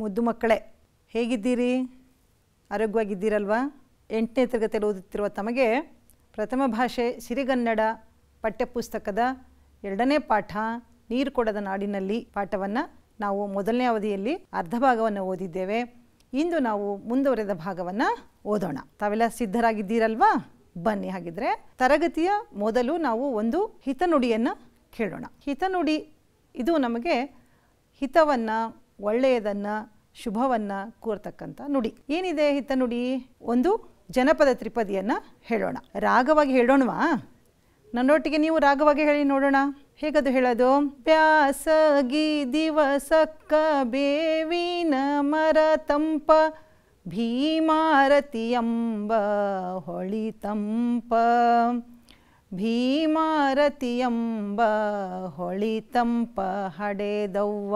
ಮುದ್ದು ಮಕ್ಕಳೇ ಹೇಗಿದ್ದೀರಿ ಆರೋಗ್ಯವಾಗಿದ್ದೀರಲ್ವಾ ಎಂಟನೇ ತರಗತಿಯಲ್ಲಿ ಓದುತ್ತಿರುವ ತಮಗೆ ಪ್ರಥಮ ಭಾಷೆ ಸಿರಿಗನ್ನಡ ಪಠ್ಯಪುಸ್ತಕದ ಎರಡನೇ ಪಾಠ ನೀರು ಕೊಡದ ನಾಡಿನಲ್ಲಿ ಪಾಠವನ್ನು ನಾವು ಮೊದಲನೇ ಅವಧಿಯಲ್ಲಿ ಅರ್ಧ ಭಾಗವನ್ನು ಓದಿದ್ದೇವೆ ಇಂದು ನಾವು ಮುಂದುವರೆದ ಭಾಗವನ್ನು ಓದೋಣ ತಾವೆಲ್ಲ ಸಿದ್ಧರಾಗಿದ್ದೀರಲ್ವಾ ಬನ್ನಿ ಹಾಗಿದ್ರೆ ತರಗತಿಯ ಮೊದಲು ನಾವು ಒಂದು ಹಿತನುಡಿಯನ್ನು ಕೇಳೋಣ ಹಿತನುಡಿ ಇದು ನಮಗೆ ಹಿತವನ್ನು ಒಳ್ಳೆಯದನ್ನು ಶುಭವನ್ನು ಕೂರ್ತಕ್ಕಂಥ ನುಡಿ ಏನಿದೆ ಹಿತ ನುಡಿ ಒಂದು ಜನಪದ ತ್ರಿಪದಿಯನ್ನು ಹೇಳೋಣ ರಾಗವಾಗಿ ಹೇಳೋಣವಾ ನನ್ನೊಟ್ಟಿಗೆ ನೀವು ರಾಗವಾಗಿ ಹೇಳಿ ನೋಡೋಣ ಹೇಗದು ಹೇಳೋದು ಬ್ಯಾಸಗಿ ದಿವಸಕ್ಕ ಬೇವಿನ ಮರ ತಂಪ ಭೀಮಾರತಿಯಂಬ ಹೊಳಿತಂಪ ಭೀಮಾರತಿಯಂಬ ಹೊಳಿತಂಪ ಹಡೆದವ್ವ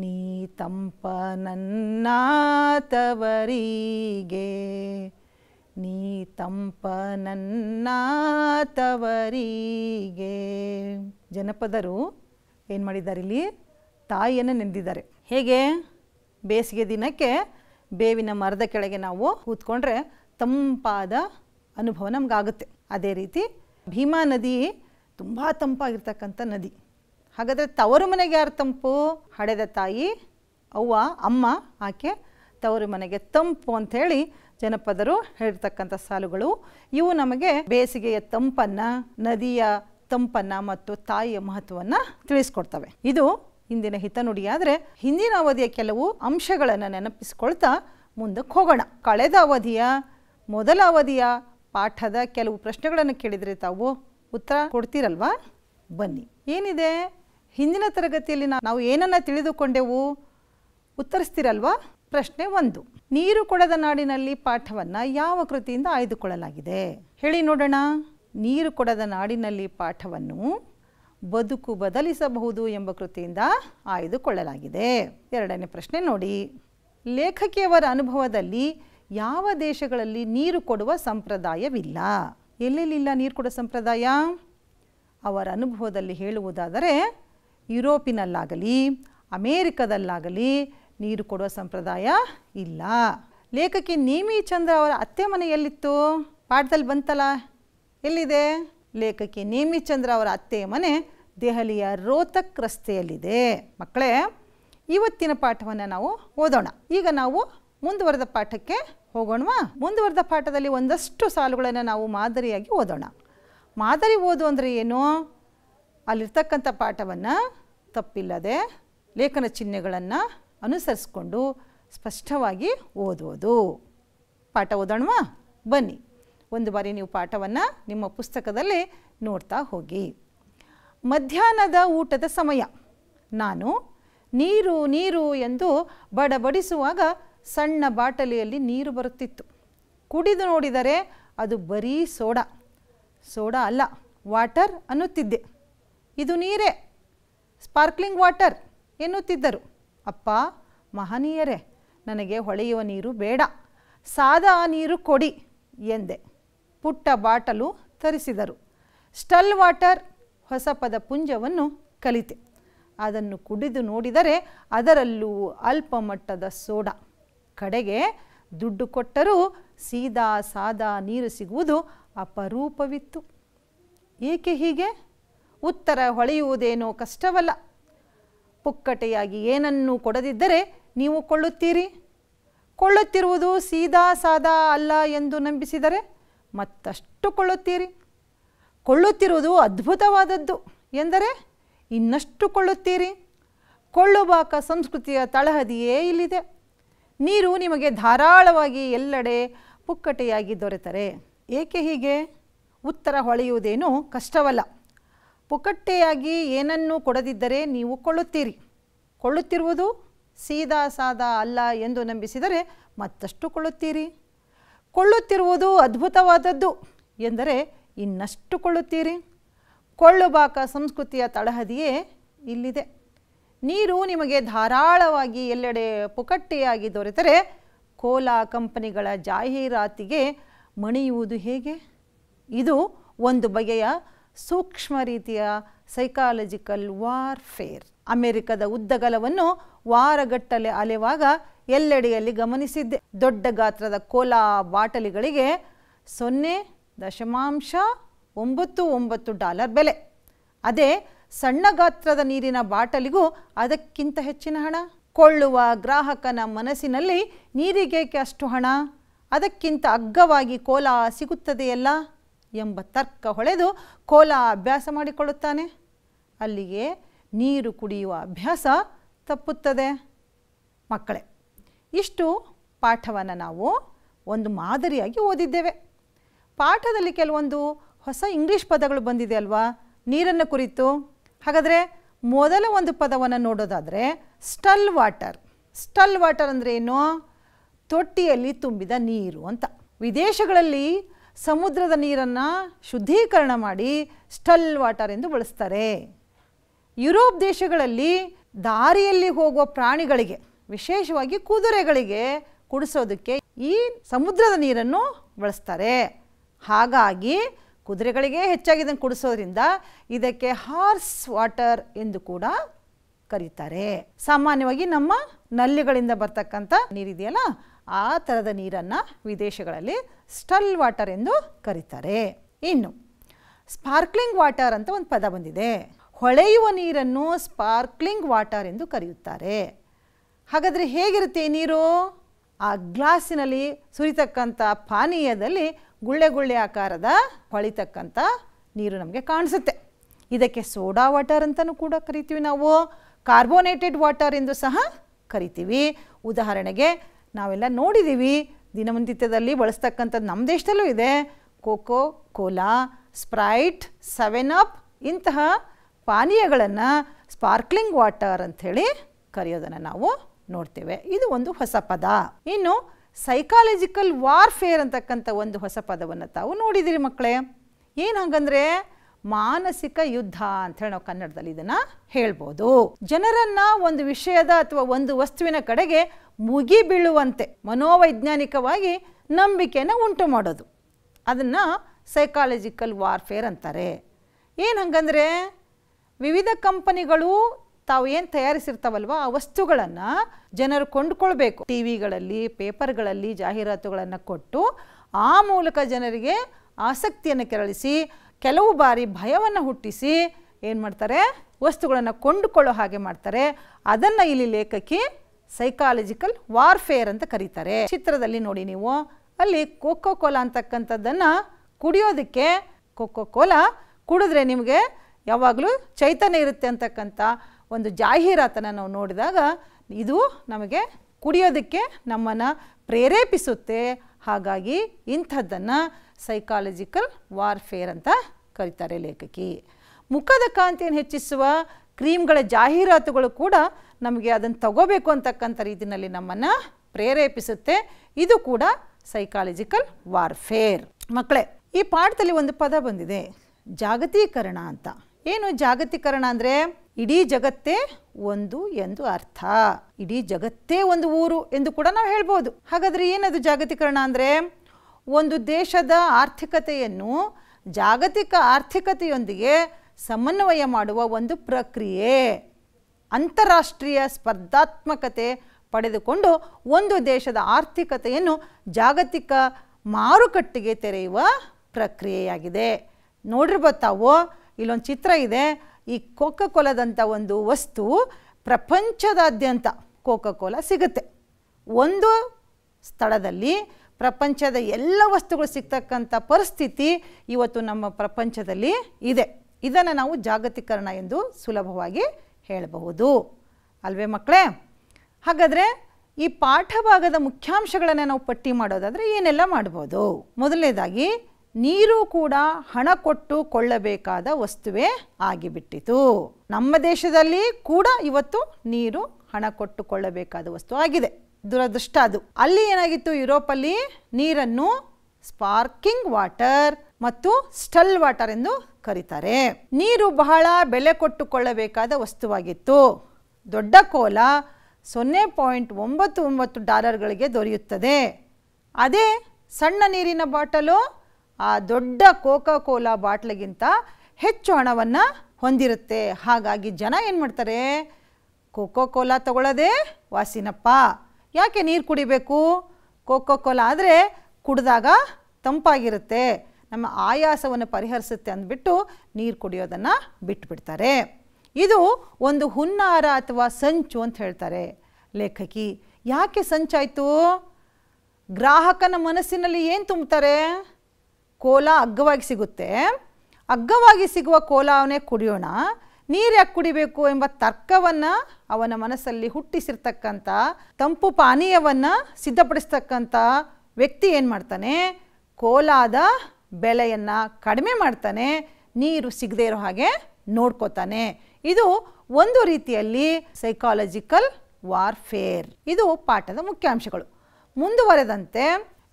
ನೀ ತಂಪ ನನ್ನ ತವರಿಗೆ ನೀ ತಂಪ ನನ್ನ ತವರಿಗೆ ಜನಪದರು ಏನು ಮಾಡಿದ್ದಾರೆ ಇಲ್ಲಿ ತಾಯಿಯನ್ನು ನೆಂದಿದ್ದಾರೆ ಹೇಗೆ ಬೇಸಿಗೆ ದಿನಕ್ಕೆ ಬೇವಿನ ಮರದ ಕೆಳಗೆ ನಾವು ಕೂತ್ಕೊಂಡ್ರೆ ತಂಪಾದ ಅನುಭವ ನಮಗಾಗುತ್ತೆ ಅದೇ ರೀತಿ ಭೀಮಾ ನದಿ ತುಂಬ ತಂಪಾಗಿರ್ತಕ್ಕಂಥ ನದಿ ಹಾಗಾದರೆ ತವರು ಮನೆಗೆ ಯಾರು ತಂಪು ಹಡೆದ ತಾಯಿ ಅವ್ವ ಅಮ್ಮ ಆಕೆ ತವರು ಮನೆಗೆ ತಂಪು ಅಂಥೇಳಿ ಜನಪದರು ಹೇಳಿರ್ತಕ್ಕಂಥ ಸಾಲುಗಳು ಇವು ನಮಗೆ ಬೇಸಿಗೆಯ ತಂಪನ್ನು ನದಿಯ ತಂಪನ್ನು ಮತ್ತು ತಾಯಿಯ ಮಹತ್ವವನ್ನು ತಿಳಿಸ್ಕೊಡ್ತವೆ ಇದು ಇಂದಿನ ಹಿತನುಡಿಯಾದರೆ ಹಿಂದಿನ ಅವಧಿಯ ಕೆಲವು ಅಂಶಗಳನ್ನು ನೆನಪಿಸ್ಕೊಳ್ತಾ ಮುಂದಕ್ಕೆ ಹೋಗೋಣ ಕಳೆದ ಅವಧಿಯ ಮೊದಲ ಅವಧಿಯ ಪಾಠದ ಕೆಲವು ಪ್ರಶ್ನೆಗಳನ್ನು ಕೇಳಿದರೆ ತಾವು ಉತ್ತರ ಕೊಡ್ತೀರಲ್ವಾ ಬನ್ನಿ ಏನಿದೆ ಹಿಂದಿನ ತರಗತಿಯಲ್ಲಿ ನಾವು ಏನನ್ನು ತಿಳಿದುಕೊಂಡೆವು ಉತ್ತರಿಸ್ತಿರಲ್ವಾ ಪ್ರಶ್ನೆ ಒಂದು ನೀರು ಕೊಡದ ನಾಡಿನಲ್ಲಿ ಪಾಠವನ್ನು ಯಾವ ಕೃತಿಯಿಂದ ಆಯ್ದುಕೊಳ್ಳಲಾಗಿದೆ ಹೇಳಿ ನೋಡೋಣ ನೀರು ಕೊಡದ ನಾಡಿನಲ್ಲಿ ಪಾಠವನ್ನು ಬದುಕು ಬದಲಿಸಬಹುದು ಎಂಬ ಕೃತಿಯಿಂದ ಆಯ್ದುಕೊಳ್ಳಲಾಗಿದೆ ಎರಡನೇ ಪ್ರಶ್ನೆ ನೋಡಿ ಲೇಖಕಿಯವರ ಅನುಭವದಲ್ಲಿ ಯಾವ ದೇಶಗಳಲ್ಲಿ ನೀರು ಕೊಡುವ ಸಂಪ್ರದಾಯವಿಲ್ಲ ಎಲ್ಲೆಲ್ಲಿಲ್ಲ ನೀರು ಕೊಡುವ ಸಂಪ್ರದಾಯ ಅವರ ಅನುಭವದಲ್ಲಿ ಹೇಳುವುದಾದರೆ ಯುರೋಪಿನಲ್ಲಾಗಲಿ ಅಮೇರಿಕದಲ್ಲಾಗಲಿ ನೀರು ಕೊಡುವ ಸಂಪ್ರದಾಯ ಇಲ್ಲ ಲೇಖಕಿ ನೇಮಿ ಚಂದ್ರ ಅವರ ಅತ್ತೆ ಮನೆ ಎಲ್ಲಿತ್ತು ಪಾಠದಲ್ಲಿ ಬಂತಲ್ಲ ಎಲ್ಲಿದೆ ಲೇಖಕಿ ನೇಮಿ ಚಂದ್ರ ಅವರ ಅತ್ತೆಯ ಮನೆ ದೆಹಲಿಯ ರೋತಕ್ ರಸ್ತೆಯಲ್ಲಿದೆ ಮಕ್ಕಳೇ ಇವತ್ತಿನ ಪಾಠವನ್ನು ನಾವು ಓದೋಣ ಈಗ ನಾವು ಮುಂದುವರೆದ ಪಾಠಕ್ಕೆ ಹೋಗೋಣವಾ ಮುಂದುವರೆದ ಪಾಠದಲ್ಲಿ ಒಂದಷ್ಟು ಸಾಲುಗಳನ್ನು ನಾವು ಮಾದರಿಯಾಗಿ ಓದೋಣ ಮಾದರಿ ಓದು ಅಂದರೆ ಏನು ಅಲ್ಲಿರ್ತಕ್ಕಂಥ ಪಾಠವನ್ನು ತಪ್ಪಿಲ್ಲದೆ ಲೇಖನ ಚಿಹ್ನೆಗಳನ್ನು ಅನುಸರಿಸ್ಕೊಂಡು ಸ್ಪಷ್ಟವಾಗಿ ಓದುವುದು ಪಾಠ ಓದೋಣವಾ ಬನ್ನಿ ಒಂದು ಬಾರಿ ನೀವು ಪಾಠವನ್ನು ನಿಮ್ಮ ಪುಸ್ತಕದಲ್ಲಿ ನೋಡ್ತಾ ಹೋಗಿ ಮಧ್ಯಾಹ್ನದ ಊಟದ ಸಮಯ ನಾನು ನೀರು ನೀರು ಎಂದು ಬಡಬಡಿಸುವಾಗ ಸಣ್ಣ ಬಾಟಲಿಯಲ್ಲಿ ನೀರು ಬರುತ್ತಿತ್ತು ಕುಡಿದು ನೋಡಿದರೆ ಅದು ಬರೀ ಸೋಡಾ ಸೋಡಾ ಅಲ್ಲ ವಾಟರ್ ಅನ್ನುತ್ತಿದ್ದೆ ಇದು ನೀರೇ ಸ್ಪಾರ್ಕ್ಲಿಂಗ್ ವಾಟರ್ ಎನ್ನುತ್ತಿದ್ದರು ಅಪ್ಪ ಮಹನೀಯರೇ ನನಗೆ ಹೊಳೆಯುವ ನೀರು ಬೇಡ ಸಾದಾ ನೀರು ಕೊಡಿ ಎಂದೆ ಪುಟ್ಟ ಬಾಟಲು ತರಿಸಿದರು ಸ್ಟಲ್ ವಾಟರ್ ಹೊಸ ಪದ ಪುಂಜವನ್ನು ಕಲಿತೆ ಅದನ್ನು ಕುಡಿದು ನೋಡಿದರೆ ಅದರಲ್ಲೂ ಅಲ್ಪ ಮಟ್ಟದ ಸೋಡಾ ಕಡೆಗೆ ದುಡ್ಡು ಕೊಟ್ಟರೂ ಸೀದಾ ಸಾದಾ ನೀರು ಸಿಗುವುದು ಅಪರೂಪವಿತ್ತು ಏಕೆ ಹೀಗೆ ಉತ್ತರ ಹೊಳೆಯುವುದೇನೋ ಕಷ್ಟವಲ್ಲ ಪುಕ್ಕಟೆಯಾಗಿ ಏನನ್ನು ಕೊಡದಿದ್ದರೆ ನೀವು ಕೊಳ್ಳುತ್ತೀರಿ ಕೊಳ್ಳುತ್ತಿರುವುದು ಸೀದಾ ಸಾದಾ ಅಲ್ಲ ಎಂದು ನಂಬಿಸಿದರೆ ಮತ್ತಷ್ಟು ಕೊಳ್ಳುತ್ತೀರಿ ಕೊಳ್ಳುತ್ತಿರುವುದು ಅದ್ಭುತವಾದದ್ದು ಎಂದರೆ ಇನ್ನಷ್ಟು ಕೊಳ್ಳುತ್ತೀರಿ ಕೊಳ್ಳುಬಾಕ ಸಂಸ್ಕೃತಿಯ ತಳಹದಿಯೇ ಇಲ್ಲಿದೆ ನೀರು ನಿಮಗೆ ಧಾರಾಳವಾಗಿ ಎಲ್ಲೆಡೆ ಪುಕ್ಕಟೆಯಾಗಿ ದೊರೆತರೆ ಏಕೆ ಹೀಗೆ ಉತ್ತರ ಹೊಳೆಯುವುದೇನೂ ಕಷ್ಟವಲ್ಲ ಪುಕಟ್ಟೆಯಾಗಿ ಏನನ್ನೂ ಕೊಡದಿದ್ದರೆ ನೀವು ಕೊಳ್ಳುತ್ತೀರಿ ಕೊಳ್ಳುತ್ತಿರುವುದು ಸೀದಾ ಸಾದಾ ಅಲ್ಲ ಎಂದು ನಂಬಿಸಿದರೆ ಮತ್ತಷ್ಟು ಕೊಳ್ಳುತ್ತೀರಿ ಕೊಳ್ಳುತ್ತಿರುವುದು ಅದ್ಭುತವಾದದ್ದು ಎಂದರೆ ಇನ್ನಷ್ಟು ಕೊಳ್ಳುತ್ತೀರಿ ಕೊಳ್ಳುಬಾಕ ಸಂಸ್ಕೃತಿಯ ತಳಹದಿಯೇ ಇಲ್ಲಿದೆ ನೀರು ನಿಮಗೆ ಧಾರಾಳವಾಗಿ ಎಲ್ಲೆಡೆ ಪುಕಟ್ಟೆಯಾಗಿ ದೊರೆತರೆ ಕೋಲಾ ಕಂಪನಿಗಳ ಜಾಹೀರಾತಿಗೆ ಮಣಿಯುವುದು ಹೇಗೆ ಇದು ಒಂದು ಬಗೆಯ ಸೂಕ್ಷ್ಮ ರೀತಿಯ ಸೈಕಾಲಜಿಕಲ್ ವಾರ್ಫೇರ್ ಅಮೆರಿಕದ ಉದ್ದಗಲವನ್ನು ವಾರಗಟ್ಟಲೆ ಅಲೆವಾಗ ಎಲ್ಲೆಡೆಯಲ್ಲಿ ಗಮನಿಸಿದ್ದೆ ದೊಡ್ಡ ಗಾತ್ರದ ಕೋಲಾ ಬಾಟಲಿಗಳಿಗೆ ಸೊನ್ನೆ ದಶಮಾಂಶ ಒಂಬತ್ತು ಒಂಬತ್ತು ಡಾಲರ್ ಬೆಲೆ ಅದೇ ಸಣ್ಣ ಗಾತ್ರದ ನೀರಿನ ಬಾಟಲಿಗೂ ಅದಕ್ಕಿಂತ ಹೆಚ್ಚಿನ ಹಣ ಕೊಳ್ಳುವ ಗ್ರಾಹಕನ ಮನಸ್ಸಿನಲ್ಲಿ ನೀರಿಗೇಕೆ ಅಷ್ಟು ಹಣ ಅದಕ್ಕಿಂತ ಅಗ್ಗವಾಗಿ ಕೋಲಾ ಸಿಗುತ್ತದೆಯಲ್ಲ ಎಂಬ ತರ್ಕ ಹೊಳೆದು ಕೋಲ ಅಭ್ಯಾಸ ಮಾಡಿಕೊಳ್ಳುತ್ತಾನೆ ಅಲ್ಲಿಗೆ ನೀರು ಕುಡಿಯುವ ಅಭ್ಯಾಸ ತಪ್ಪುತ್ತದೆ ಮಕ್ಕಳೇ ಇಷ್ಟು ಪಾಠವನ್ನು ನಾವು ಒಂದು ಮಾದರಿಯಾಗಿ ಓದಿದ್ದೇವೆ ಪಾಠದಲ್ಲಿ ಕೆಲವೊಂದು ಹೊಸ ಇಂಗ್ಲೀಷ್ ಪದಗಳು ಬಂದಿದೆ ಅಲ್ವಾ ನೀರನ್ನು ಕುರಿತು ಹಾಗಾದರೆ ಮೊದಲ ಒಂದು ಪದವನ್ನು ನೋಡೋದಾದರೆ ಸ್ಟಲ್ ವಾಟರ್ ಸ್ಟಲ್ ವಾಟರ್ ಅಂದರೆ ಏನು ತೊಟ್ಟಿಯಲ್ಲಿ ತುಂಬಿದ ನೀರು ಅಂತ ವಿದೇಶಗಳಲ್ಲಿ ಸಮುದ್ರದ ನೀರನ್ನು ಶುದ್ಧೀಕರಣ ಮಾಡಿ ಸ್ಟಲ್ ವಾಟರ್ ಎಂದು ಬಳಸ್ತಾರೆ ಯುರೋಪ್ ದೇಶಗಳಲ್ಲಿ ದಾರಿಯಲ್ಲಿ ಹೋಗುವ ಪ್ರಾಣಿಗಳಿಗೆ ವಿಶೇಷವಾಗಿ ಕುದುರೆಗಳಿಗೆ ಕುಡಿಸೋದಕ್ಕೆ ಈ ಸಮುದ್ರದ ನೀರನ್ನು ಬಳಸ್ತಾರೆ ಹಾಗಾಗಿ ಕುದುರೆಗಳಿಗೆ ಹೆಚ್ಚಾಗಿ ಇದನ್ನು ಕುಡಿಸೋದ್ರಿಂದ ಇದಕ್ಕೆ ಹಾರ್ಸ್ ವಾಟರ್ ಎಂದು ಕೂಡ ಕರೀತಾರೆ ಸಾಮಾನ್ಯವಾಗಿ ನಮ್ಮ ನಲ್ಲಿಗಳಿಂದ ಬರ್ತಕ್ಕಂಥ ನೀರಿದೆಯಲ್ಲ ಆ ಥರದ ನೀರನ್ನು ವಿದೇಶಗಳಲ್ಲಿ ಸ್ಟಲ್ ವಾಟರ್ ಎಂದು ಕರೀತಾರೆ ಇನ್ನು ಸ್ಪಾರ್ಕ್ಲಿಂಗ್ ವಾಟರ್ ಅಂತ ಒಂದು ಪದ ಬಂದಿದೆ ಹೊಳೆಯುವ ನೀರನ್ನು ಸ್ಪಾರ್ಕ್ಲಿಂಗ್ ವಾಟರ್ ಎಂದು ಕರೆಯುತ್ತಾರೆ ಹಾಗಾದರೆ ಹೇಗಿರುತ್ತೆ ನೀರು ಆ ಗ್ಲಾಸಿನಲ್ಲಿ ಸುರಿತಕ್ಕಂಥ ಪಾನೀಯದಲ್ಲಿ ಗುಳ್ಳೆ ಗುಳ್ಳೆ ಆಕಾರದ ಹೊಳಿತಕ್ಕಂಥ ನೀರು ನಮಗೆ ಕಾಣಿಸುತ್ತೆ ಇದಕ್ಕೆ ಸೋಡಾ ವಾಟರ್ ಅಂತಲೂ ಕೂಡ ಕರಿತೀವಿ ನಾವು ಕಾರ್ಬೋನೇಟೆಡ್ ವಾಟರ್ ಎಂದು ಸಹ ಕರಿತೀವಿ ಉದಾಹರಣೆಗೆ ನಾವೆಲ್ಲ ನೋಡಿದ್ದೀವಿ ದಿನನಿತ್ಯದಲ್ಲಿ ಬಳಸ್ತಕ್ಕಂಥದ್ದು ನಮ್ಮ ದೇಶದಲ್ಲೂ ಇದೆ Coca Cola Sprite Seven Up ಇಂತಹ ಪಾನೀಯಗಳನ್ನು ಸ್ಪಾರ್ಕ್ಲಿಂಗ್ ವಾಟರ್ ಅಂಥೇಳಿ ಕರೆಯೋದನ್ನು ನಾವು ನೋಡ್ತೇವೆ ಇದು ಒಂದು ಹೊಸ ಪದ ಇನ್ನು ಸೈಕಾಲಜಿಕಲ್ ವಾರ್ಫೇರ್ ಅಂತಕ್ಕಂಥ ಒಂದು ಹೊಸ ಪದವನ್ನು ತಾವು ನೋಡಿದಿರಿ ಮಕ್ಕಳೇ ಏನು ಹಾಗಂದ್ರೆ ಮಾನಸಿಕ ಯುದ್ಧ ಹೇಳಿ ನಾವು ಕನ್ನಡದಲ್ಲಿ ಇದನ್ನು ಹೇಳ್ಬೋದು ಜನರನ್ನು ಒಂದು ವಿಷಯದ ಅಥವಾ ಒಂದು ವಸ್ತುವಿನ ಕಡೆಗೆ ಮುಗಿಬೀಳುವಂತೆ ಮನೋವೈಜ್ಞಾನಿಕವಾಗಿ ನಂಬಿಕೆಯನ್ನು ಉಂಟು ಮಾಡೋದು ಅದನ್ನು ಸೈಕಾಲಜಿಕಲ್ ವಾರ್ಫೇರ್ ಅಂತಾರೆ ಏನು ಹಂಗಂದರೆ ವಿವಿಧ ಕಂಪನಿಗಳು ತಾವು ಏನು ತಯಾರಿಸಿರ್ತಾವಲ್ವ ಆ ವಸ್ತುಗಳನ್ನು ಜನರು ಕೊಂಡುಕೊಳ್ಬೇಕು ಟಿ ವಿಗಳಲ್ಲಿ ಪೇಪರ್ಗಳಲ್ಲಿ ಜಾಹೀರಾತುಗಳನ್ನು ಕೊಟ್ಟು ಆ ಮೂಲಕ ಜನರಿಗೆ ಆಸಕ್ತಿಯನ್ನು ಕೆರಳಿಸಿ ಕೆಲವು ಬಾರಿ ಭಯವನ್ನು ಹುಟ್ಟಿಸಿ ಏನು ಮಾಡ್ತಾರೆ ವಸ್ತುಗಳನ್ನು ಕೊಂಡುಕೊಳ್ಳೋ ಹಾಗೆ ಮಾಡ್ತಾರೆ ಅದನ್ನು ಇಲ್ಲಿ ಲೇಖಕಿ ಸೈಕಾಲಜಿಕಲ್ ವಾರ್ಫೇರ್ ಅಂತ ಕರೀತಾರೆ ಚಿತ್ರದಲ್ಲಿ ನೋಡಿ ನೀವು ಅಲ್ಲಿ ಕೋಕೋ ಕೋಲಾ ಅಂತಕ್ಕಂಥದ್ದನ್ನು ಕುಡಿಯೋದಕ್ಕೆ ಕೋಕೋ ಕೋಲಾ ಕುಡಿದ್ರೆ ನಿಮಗೆ ಯಾವಾಗಲೂ ಚೈತನ್ಯ ಇರುತ್ತೆ ಅಂತಕ್ಕಂಥ ಒಂದು ಜಾಹೀರಾತನ್ನು ನಾವು ನೋಡಿದಾಗ ಇದು ನಮಗೆ ಕುಡಿಯೋದಕ್ಕೆ ನಮ್ಮನ್ನು ಪ್ರೇರೇಪಿಸುತ್ತೆ ಹಾಗಾಗಿ ಇಂಥದ್ದನ್ನು ಸೈಕಾಲಜಿಕಲ್ ವಾರ್ಫೇರ್ ಅಂತ ಕರೀತಾರೆ ಲೇಖಕಿ ಮುಖದ ಕಾಂತಿಯನ್ನು ಹೆಚ್ಚಿಸುವ ಕ್ರೀಮ್ಗಳ ಜಾಹೀರಾತುಗಳು ಕೂಡ ನಮಗೆ ಅದನ್ನು ತಗೋಬೇಕು ಅಂತಕ್ಕಂಥ ರೀತಿಯಲ್ಲಿ ನಮ್ಮನ್ನು ಪ್ರೇರೇಪಿಸುತ್ತೆ ಇದು ಕೂಡ ಸೈಕಾಲಜಿಕಲ್ ವಾರ್ಫೇರ್ ಮಕ್ಕಳೇ ಈ ಪಾಠದಲ್ಲಿ ಒಂದು ಪದ ಬಂದಿದೆ ಜಾಗತೀಕರಣ ಅಂತ ಏನು ಜಾಗತೀಕರಣ ಅಂದರೆ ಇಡೀ ಜಗತ್ತೇ ಒಂದು ಎಂದು ಅರ್ಥ ಇಡೀ ಜಗತ್ತೇ ಒಂದು ಊರು ಎಂದು ಕೂಡ ನಾವು ಹೇಳ್ಬೋದು ಹಾಗಾದರೆ ಏನದು ಜಾಗತೀಕರಣ ಅಂದರೆ ಒಂದು ದೇಶದ ಆರ್ಥಿಕತೆಯನ್ನು ಜಾಗತಿಕ ಆರ್ಥಿಕತೆಯೊಂದಿಗೆ ಸಮನ್ವಯ ಮಾಡುವ ಒಂದು ಪ್ರಕ್ರಿಯೆ ಅಂತಾರಾಷ್ಟ್ರೀಯ ಸ್ಪರ್ಧಾತ್ಮಕತೆ ಪಡೆದುಕೊಂಡು ಒಂದು ದೇಶದ ಆರ್ಥಿಕತೆಯನ್ನು ಜಾಗತಿಕ ಮಾರುಕಟ್ಟೆಗೆ ತೆರೆಯುವ ಪ್ರಕ್ರಿಯೆಯಾಗಿದೆ ನೋಡಿರ್ಬೋದು ತಾವು ಇಲ್ಲೊಂದು ಚಿತ್ರ ಇದೆ ಈ ಕೋಕ ಒಂದು ವಸ್ತು ಪ್ರಪಂಚದಾದ್ಯಂತ ಕೋಕ ಕೋಲ ಸಿಗುತ್ತೆ ಒಂದು ಸ್ಥಳದಲ್ಲಿ ಪ್ರಪಂಚದ ಎಲ್ಲ ವಸ್ತುಗಳು ಸಿಗ್ತಕ್ಕಂಥ ಪರಿಸ್ಥಿತಿ ಇವತ್ತು ನಮ್ಮ ಪ್ರಪಂಚದಲ್ಲಿ ಇದೆ ಇದನ್ನು ನಾವು ಜಾಗತೀಕರಣ ಎಂದು ಸುಲಭವಾಗಿ ಹೇಳಬಹುದು ಅಲ್ವೇ ಮಕ್ಕಳೇ ಹಾಗಾದರೆ ಈ ಪಾಠ ಭಾಗದ ಮುಖ್ಯಾಂಶಗಳನ್ನು ನಾವು ಪಟ್ಟಿ ಮಾಡೋದಾದರೆ ಏನೆಲ್ಲ ಮಾಡ್ಬೋದು ಮೊದಲನೇದಾಗಿ ನೀರು ಕೂಡ ಹಣ ಕೊಟ್ಟು ಕೊಳ್ಳಬೇಕಾದ ವಸ್ತುವೇ ಆಗಿಬಿಟ್ಟಿತು ನಮ್ಮ ದೇಶದಲ್ಲಿ ಕೂಡ ಇವತ್ತು ನೀರು ಹಣ ಕೊಟ್ಟುಕೊಳ್ಳಬೇಕಾದ ವಸ್ತು ಆಗಿದೆ ದುರದೃಷ್ಟ ಅದು ಅಲ್ಲಿ ಏನಾಗಿತ್ತು ಯುರೋಪಲ್ಲಿ ನೀರನ್ನು ಸ್ಪಾರ್ಕಿಂಗ್ ವಾಟರ್ ಮತ್ತು ಸ್ಟಲ್ ವಾಟರ್ ಎಂದು ಕರೀತಾರೆ ನೀರು ಬಹಳ ಬೆಲೆ ಕೊಟ್ಟುಕೊಳ್ಳಬೇಕಾದ ವಸ್ತುವಾಗಿತ್ತು ದೊಡ್ಡ ಕೋಲ ಸೊನ್ನೆ ಪಾಯಿಂಟ್ ಒಂಬತ್ತು ಒಂಬತ್ತು ಡಾಲರ್ಗಳಿಗೆ ದೊರೆಯುತ್ತದೆ ಅದೇ ಸಣ್ಣ ನೀರಿನ ಬಾಟಲು ಆ ದೊಡ್ಡ ಕೋಕಾ ಕೋಲಾ ಬಾಟ್ಲಿಗಿಂತ ಹೆಚ್ಚು ಹಣವನ್ನು ಹೊಂದಿರುತ್ತೆ ಹಾಗಾಗಿ ಜನ ಏನು ಮಾಡ್ತಾರೆ ಕೋಕೋ ಕೋಲಾ ತಗೊಳ್ಳೋದೇ ವಾಸಿನಪ್ಪ ಯಾಕೆ ನೀರು ಕುಡಿಬೇಕು ಕೋಕೋ ಕೋಲಾ ಆದರೆ ಕುಡಿದಾಗ ತಂಪಾಗಿರುತ್ತೆ ನಮ್ಮ ಆಯಾಸವನ್ನು ಪರಿಹರಿಸುತ್ತೆ ಅಂದ್ಬಿಟ್ಟು ನೀರು ಕುಡಿಯೋದನ್ನು ಬಿಟ್ಟುಬಿಡ್ತಾರೆ ಇದು ಒಂದು ಹುನ್ನಾರ ಅಥವಾ ಸಂಚು ಅಂತ ಹೇಳ್ತಾರೆ ಲೇಖಕಿ ಯಾಕೆ ಸಂಚಾಯಿತು ಗ್ರಾಹಕನ ಮನಸ್ಸಿನಲ್ಲಿ ಏನು ತುಂಬ್ತಾರೆ ಕೋಲ ಅಗ್ಗವಾಗಿ ಸಿಗುತ್ತೆ ಅಗ್ಗವಾಗಿ ಸಿಗುವ ಅವನೇ ಕುಡಿಯೋಣ ನೀರು ಯಾಕೆ ಕುಡಿಬೇಕು ಎಂಬ ತರ್ಕವನ್ನು ಅವನ ಮನಸ್ಸಲ್ಲಿ ಹುಟ್ಟಿಸಿರ್ತಕ್ಕಂಥ ತಂಪು ಪಾನೀಯವನ್ನು ಸಿದ್ಧಪಡಿಸ್ತಕ್ಕಂಥ ವ್ಯಕ್ತಿ ಏನು ಮಾಡ್ತಾನೆ ಕೋಲಾದ ಬೆಲೆಯನ್ನು ಕಡಿಮೆ ಮಾಡ್ತಾನೆ ನೀರು ಸಿಗದೇ ಇರೋ ಹಾಗೆ ನೋಡ್ಕೋತಾನೆ ಇದು ಒಂದು ರೀತಿಯಲ್ಲಿ ಸೈಕಾಲಜಿಕಲ್ ವಾರ್ಫೇರ್ ಇದು ಪಾಠದ ಮುಖ್ಯಾಂಶಗಳು ಮುಂದುವರೆದಂತೆ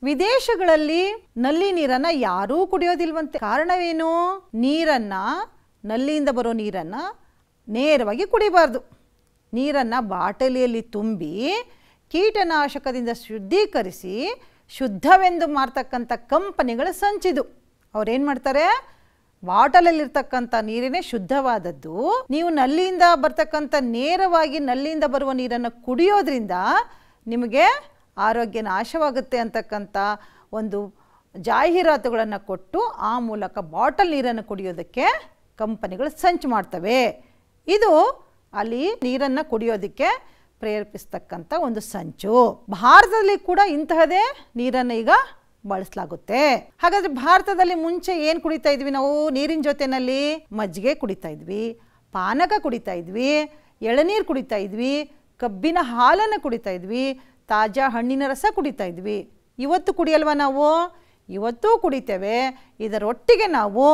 ವಿದೇಶಗಳಲ್ಲಿ ನಲ್ಲಿ ನೀರನ್ನು ಯಾರೂ ಕುಡಿಯೋದಿಲ್ವಂತೆ ಕಾರಣವೇನು ನೀರನ್ನು ನಲ್ಲಿಯಿಂದ ಬರೋ ನೀರನ್ನು ನೇರವಾಗಿ ಕುಡಿಬಾರ್ದು ನೀರನ್ನು ಬಾಟಲಿಯಲ್ಲಿ ತುಂಬಿ ಕೀಟನಾಶಕದಿಂದ ಶುದ್ಧೀಕರಿಸಿ ಶುದ್ಧವೆಂದು ಮಾರ್ತಕ್ಕಂಥ ಕಂಪನಿಗಳು ಸಂಚಿದು ಅವ್ರೇನು ಮಾಡ್ತಾರೆ ಬಾಟಲಲ್ಲಿರ್ತಕ್ಕಂಥ ನೀರೇನೇ ಶುದ್ಧವಾದದ್ದು ನೀವು ನಲ್ಲಿಯಿಂದ ಬರ್ತಕ್ಕಂಥ ನೇರವಾಗಿ ನಲ್ಲಿಯಿಂದ ಬರುವ ನೀರನ್ನು ಕುಡಿಯೋದ್ರಿಂದ ನಿಮಗೆ ಆರೋಗ್ಯ ನಾಶವಾಗುತ್ತೆ ಅಂತಕ್ಕಂಥ ಒಂದು ಜಾಹೀರಾತುಗಳನ್ನು ಕೊಟ್ಟು ಆ ಮೂಲಕ ಬಾಟಲ್ ನೀರನ್ನು ಕುಡಿಯೋದಕ್ಕೆ ಕಂಪನಿಗಳು ಸಂಚು ಮಾಡ್ತವೆ ಇದು ಅಲ್ಲಿ ನೀರನ್ನು ಕುಡಿಯೋದಕ್ಕೆ ಪ್ರೇರೇಪಿಸ್ತಕ್ಕಂಥ ಒಂದು ಸಂಚು ಭಾರತದಲ್ಲಿ ಕೂಡ ಇಂತಹದೇ ನೀರನ್ನು ಈಗ ಬಳಸಲಾಗುತ್ತೆ ಹಾಗಾದರೆ ಭಾರತದಲ್ಲಿ ಮುಂಚೆ ಏನು ಕುಡಿತಾ ಇದ್ವಿ ನಾವು ನೀರಿನ ಜೊತೆನಲ್ಲಿ ಮಜ್ಜಿಗೆ ಕುಡಿತಾ ಇದ್ವಿ ಪಾನಕ ಕುಡಿತಾ ಇದ್ವಿ ಎಳನೀರು ಕುಡಿತಾ ಇದ್ವಿ ಕಬ್ಬಿನ ಹಾಲನ್ನು ಕುಡಿತಾ ಇದ್ವಿ ತಾಜಾ ಹಣ್ಣಿನ ರಸ ಕುಡಿತಾ ಇದ್ವಿ ಇವತ್ತು ಕುಡಿಯಲ್ವ ನಾವು ಇವತ್ತೂ ಕುಡಿತೇವೆ ಇದರೊಟ್ಟಿಗೆ ನಾವು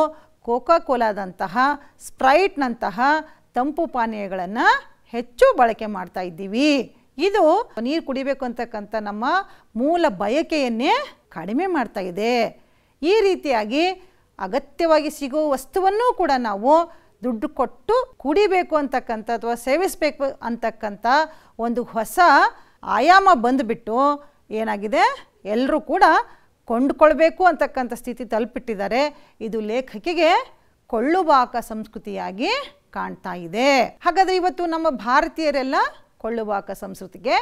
ಕೋಕಾ ಕೋಲಾದಂತಹ ಸ್ಪ್ರೈಟ್ನಂತಹ ತಂಪು ಪಾನೀಯಗಳನ್ನು ಹೆಚ್ಚು ಬಳಕೆ ಮಾಡ್ತಾ ಇದ್ದೀವಿ ಇದು ನೀರು ಕುಡಿಬೇಕು ಅಂತಕ್ಕಂಥ ನಮ್ಮ ಮೂಲ ಬಯಕೆಯನ್ನೇ ಕಡಿಮೆ ಮಾಡ್ತಾ ಇದೆ ಈ ರೀತಿಯಾಗಿ ಅಗತ್ಯವಾಗಿ ಸಿಗುವ ವಸ್ತುವನ್ನು ಕೂಡ ನಾವು ದುಡ್ಡು ಕೊಟ್ಟು ಕುಡಿಬೇಕು ಅಂತಕ್ಕಂಥ ಅಥವಾ ಸೇವಿಸಬೇಕು ಅಂತಕ್ಕಂಥ ಒಂದು ಹೊಸ ಆಯಾಮ ಬಂದುಬಿಟ್ಟು ಏನಾಗಿದೆ ಎಲ್ಲರೂ ಕೂಡ ಕೊಂಡುಕೊಳ್ಬೇಕು ಅಂತಕ್ಕಂಥ ಸ್ಥಿತಿ ತಲುಪಿಟ್ಟಿದ್ದಾರೆ ಇದು ಲೇಖಕಿಗೆ ಕೊಳ್ಳುಬಾಕ ಸಂಸ್ಕೃತಿಯಾಗಿ ಕಾಣ್ತಾ ಇದೆ ಹಾಗಾದ್ರೆ ಇವತ್ತು ನಮ್ಮ ಭಾರತೀಯರೆಲ್ಲ ಕೊಳ್ಳುಬಾಕ ಸಂಸ್ಕೃತಿಗೆ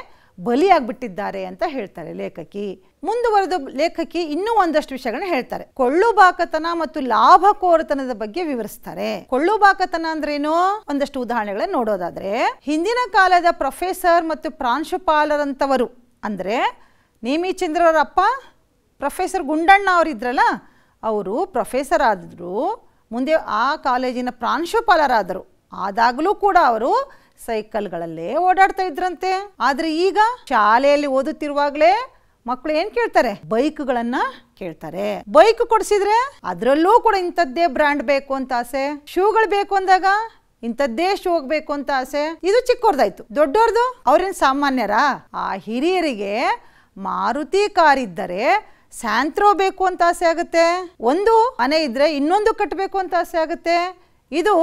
ಬಲಿಯಾಗ್ಬಿಟ್ಟಿದ್ದಾರೆ ಅಂತ ಹೇಳ್ತಾರೆ ಲೇಖಕಿ ಮುಂದುವರೆದ ಲೇಖಕಿ ಇನ್ನೂ ಒಂದಷ್ಟು ವಿಷಯಗಳನ್ನ ಹೇಳ್ತಾರೆ ಕೊಳ್ಳುಬಾಕತನ ಮತ್ತು ಲಾಭ ಕೋರತನದ ಬಗ್ಗೆ ವಿವರಿಸ್ತಾರೆ ಕೊಳ್ಳುಬಾಕತನ ಅಂದ್ರೇನು ಒಂದಷ್ಟು ಉದಾಹರಣೆಗಳನ್ನ ನೋಡೋದಾದ್ರೆ ಹಿಂದಿನ ಕಾಲದ ಪ್ರೊಫೆಸರ್ ಮತ್ತು ಪ್ರಾಂಶುಪಾಲರಂತವರು ಅಂದರೆ ನೇಮಿಚಂದ್ರರಪ್ಪ ಪ್ರೊಫೆಸರ್ ಗುಂಡಣ್ಣ ಅವರಿದ್ರಲ್ಲ ಅವರು ಪ್ರೊಫೆಸರ್ ಆದ್ರು ಮುಂದೆ ಆ ಕಾಲೇಜಿನ ಪ್ರಾಂಶುಪಾಲರಾದರು ಆದಾಗಲೂ ಕೂಡ ಅವರು ಸೈಕಲ್ಗಳಲ್ಲೇ ಓಡಾಡ್ತಾ ಇದ್ರಂತೆ ಆದರೆ ಈಗ ಶಾಲೆಯಲ್ಲಿ ಓದುತ್ತಿರುವಾಗಲೇ ಮಕ್ಕಳು ಏನ್ ಕೇಳ್ತಾರೆ ಬೈಕ್ಗಳನ್ನ ಕೇಳ್ತಾರೆ ಬೈಕ್ ಕೊಡಿಸಿದ್ರೆ ಅದರಲ್ಲೂ ಕೂಡ ಇಂಥದ್ದೇ ಬ್ರ್ಯಾಂಡ್ ಬೇಕು ಅಂತ ಆಸೆ ಶೂಗಳು ಬೇಕು ಅಂದಾಗ ಇಂಥದ್ದೇ ಶೂ ಹೋಗ್ಬೇಕು ಅಂತ ಆಸೆ ಇದು ಚಿಕ್ಕವ್ರದಾಯ್ತು ದೊಡ್ಡವ್ರದು ಅವ್ರೇನು ಸಾಮಾನ್ಯರ ಆ ಹಿರಿಯರಿಗೆ ಮಾರುತಿ ಇದ್ದರೆ ಸ್ಯಾಂತ್ರೋ ಬೇಕು ಅಂತ ಆಸೆ ಆಗುತ್ತೆ ಒಂದು ಮನೆ ಇದ್ರೆ ಇನ್ನೊಂದು ಕಟ್ಟಬೇಕು ಅಂತ ಆಸೆ ಆಗುತ್ತೆ ಇದು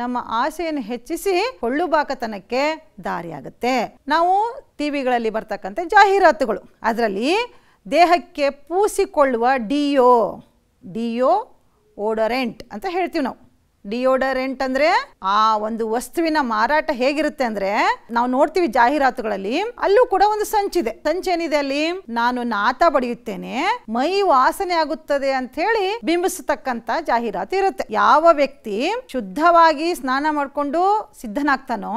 ನಮ್ಮ ಆಸೆಯನ್ನು ಹೆಚ್ಚಿಸಿ ಹೊಳ್ಳು ಬಾಕತನಕ್ಕೆ ದಾರಿಯಾಗುತ್ತೆ ನಾವು ಟಿ ವಿಗಳಲ್ಲಿ ಬರ್ತಕ್ಕಂಥ ಜಾಹೀರಾತುಗಳು ಅದರಲ್ಲಿ ದೇಹಕ್ಕೆ ಪೂಸಿಕೊಳ್ಳುವ ಡಿಯೋ ಡಿಯೋ ಓಡರೆಂಟ್ ಅಂತ ಹೇಳ್ತೀವಿ ನಾವು ಡಿಯೋಡರೆಂಟ್ ಅಂದ್ರೆ ಆ ಒಂದು ವಸ್ತುವಿನ ಮಾರಾಟ ಹೇಗಿರುತ್ತೆ ಅಂದ್ರೆ ನಾವು ನೋಡ್ತೀವಿ ಜಾಹೀರಾತುಗಳಲ್ಲಿ ಅಲ್ಲೂ ಕೂಡ ಒಂದು ಸಂಚಿದೆ ಸಂಚೇನಿದೆ ಅಲ್ಲಿ ನಾನು ನಾತ ಬಡಿಯುತ್ತೇನೆ ಮೈ ವಾಸನೆ ಆಗುತ್ತದೆ ಅಂತ ಹೇಳಿ ಬಿಂಬಿಸತಕ್ಕಂತ ಜಾಹೀರಾತು ಇರುತ್ತೆ ಯಾವ ವ್ಯಕ್ತಿ ಶುದ್ಧವಾಗಿ ಸ್ನಾನ ಮಾಡಿಕೊಂಡು ಸಿದ್ಧನಾಗ್ತಾನೋ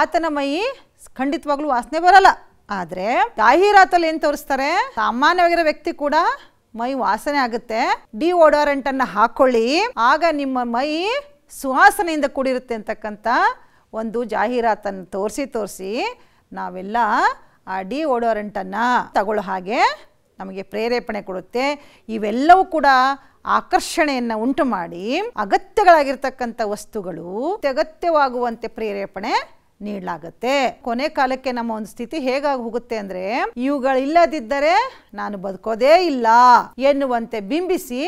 ಆತನ ಮೈ ಖಂಡಿತವಾಗ್ಲೂ ವಾಸನೆ ಬರಲ್ಲ ಆದ್ರೆ ಜಾಹೀರಾತಲ್ಲಿ ಏನ್ ತೋರಿಸ್ತಾರೆ ಸಾಮಾನ್ಯವಾಗಿರೋ ವ್ಯಕ್ತಿ ಕೂಡ ಮೈ ವಾಸನೆ ಆಗುತ್ತೆ ಡಿ ಓಡೋರೆಂಟನ್ನು ಹಾಕ್ಕೊಳ್ಳಿ ಆಗ ನಿಮ್ಮ ಮೈ ಸುವಾಸನೆಯಿಂದ ಕೂಡಿರುತ್ತೆ ಅಂತಕ್ಕಂಥ ಒಂದು ಜಾಹೀರಾತನ್ನು ತೋರಿಸಿ ತೋರಿಸಿ ನಾವೆಲ್ಲ ಆ ಡಿ ಓಡೋರೆಂಟನ್ನು ತಗೊಳ್ಳೋ ಹಾಗೆ ನಮಗೆ ಪ್ರೇರೇಪಣೆ ಕೊಡುತ್ತೆ ಇವೆಲ್ಲವೂ ಕೂಡ ಆಕರ್ಷಣೆಯನ್ನು ಉಂಟು ಮಾಡಿ ಅಗತ್ಯಗಳಾಗಿರ್ತಕ್ಕಂಥ ವಸ್ತುಗಳು ಅಗತ್ಯವಾಗುವಂತೆ ಪ್ರೇರೇಪಣೆ ನೀಡಲಾಗುತ್ತೆ ಕೊನೆ ಕಾಲಕ್ಕೆ ನಮ್ಮ ಒಂದು ಸ್ಥಿತಿ ಹೇಗಾಗಿ ಹೋಗುತ್ತೆ ಅಂದ್ರೆ ಇವುಗಳಿಲ್ಲದಿದ್ದರೆ ನಾನು ಬದುಕೋದೇ ಇಲ್ಲ ಎನ್ನುವಂತೆ ಬಿಂಬಿಸಿ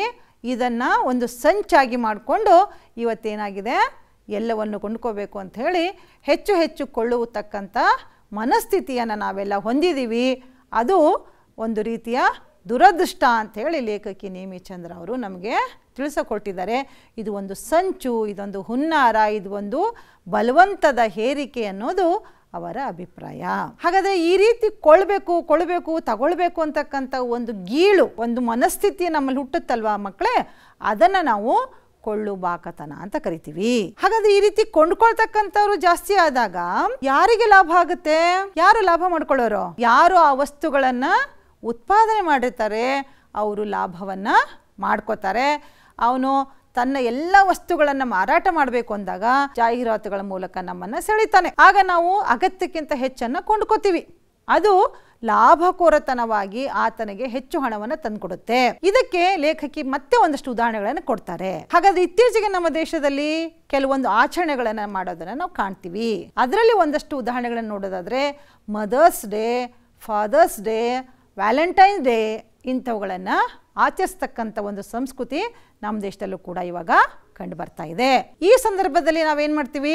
ಇದನ್ನ ಒಂದು ಸಂಚಾಗಿ ಮಾಡಿಕೊಂಡು ಇವತ್ತೇನಾಗಿದೆ ಎಲ್ಲವನ್ನು ಕೊಂಡ್ಕೋಬೇಕು ಅಂತ ಹೇಳಿ ಹೆಚ್ಚು ಹೆಚ್ಚು ಕೊಳ್ಳುವತಕ್ಕಂಥ ಮನಸ್ಥಿತಿಯನ್ನು ನಾವೆಲ್ಲ ಹೊಂದಿದ್ದೀವಿ ಅದು ಒಂದು ರೀತಿಯ ದುರದೃಷ್ಟ ಹೇಳಿ ಲೇಖಕಿ ನೇಮಿ ಚಂದ್ರ ಅವರು ನಮಗೆ ತಿಳಿಸಿಕೊಟ್ಟಿದ್ದಾರೆ ಇದು ಒಂದು ಸಂಚು ಇದೊಂದು ಹುನ್ನಾರ ಇದು ಒಂದು ಬಲವಂತದ ಹೇರಿಕೆ ಅನ್ನೋದು ಅವರ ಅಭಿಪ್ರಾಯ ಹಾಗಾದರೆ ಈ ರೀತಿ ಕೊಳ್ಬೇಕು ಕೊಳ್ಬೇಕು ತಗೊಳ್ಬೇಕು ಅಂತಕ್ಕಂಥ ಒಂದು ಗೀಳು ಒಂದು ಮನಸ್ಥಿತಿ ನಮ್ಮಲ್ಲಿ ಹುಟ್ಟುತ್ತಲ್ವ ಮಕ್ಕಳೇ ಅದನ್ನು ನಾವು ಕೊಳ್ಳು ಬಾಕತನ ಅಂತ ಕರಿತೀವಿ ಹಾಗಾದ್ರೆ ಈ ರೀತಿ ಕೊಂಡ್ಕೊಳ್ತಕ್ಕಂಥವ್ರು ಜಾಸ್ತಿ ಆದಾಗ ಯಾರಿಗೆ ಲಾಭ ಆಗುತ್ತೆ ಯಾರು ಲಾಭ ಮಾಡ್ಕೊಳ್ಳೋರು ಯಾರು ಆ ವಸ್ತುಗಳನ್ನ ಉತ್ಪಾದನೆ ಮಾಡಿರ್ತಾರೆ ಅವರು ಲಾಭವನ್ನು ಮಾಡ್ಕೋತಾರೆ ಅವನು ತನ್ನ ಎಲ್ಲ ವಸ್ತುಗಳನ್ನು ಮಾರಾಟ ಮಾಡಬೇಕು ಅಂದಾಗ ಜಾಹೀರಾತುಗಳ ಮೂಲಕ ನಮ್ಮನ್ನು ಸೆಳಿತಾನೆ ಆಗ ನಾವು ಅಗತ್ಯಕ್ಕಿಂತ ಹೆಚ್ಚನ್ನು ಕೊಂಡ್ಕೋತೀವಿ ಅದು ಲಾಭಕೋರತನವಾಗಿ ಆತನಿಗೆ ಹೆಚ್ಚು ಹಣವನ್ನು ತಂದುಕೊಡುತ್ತೆ ಇದಕ್ಕೆ ಲೇಖಕಿ ಮತ್ತೆ ಒಂದಷ್ಟು ಉದಾಹರಣೆಗಳನ್ನು ಕೊಡ್ತಾರೆ ಹಾಗಾದ್ರೆ ಇತ್ತೀಚೆಗೆ ನಮ್ಮ ದೇಶದಲ್ಲಿ ಕೆಲವೊಂದು ಆಚರಣೆಗಳನ್ನು ಮಾಡೋದನ್ನು ನಾವು ಕಾಣ್ತೀವಿ ಅದರಲ್ಲಿ ಒಂದಷ್ಟು ಉದಾಹರಣೆಗಳನ್ನು ನೋಡೋದಾದರೆ Mother's Day Father's Day Valentine Day ಇಂಥವುಗಳನ್ನು ಆಚರಿಸ್ತಕ್ಕಂಥ ಒಂದು ಸಂಸ್ಕೃತಿ ನಮ್ಮ ದೇಶದಲ್ಲೂ ಕೂಡ ಇವಾಗ ಕಂಡು ಬರ್ತಾ ಇದೆ ಈ ಸಂದರ್ಭದಲ್ಲಿ ನಾವೇನು ಮಾಡ್ತೀವಿ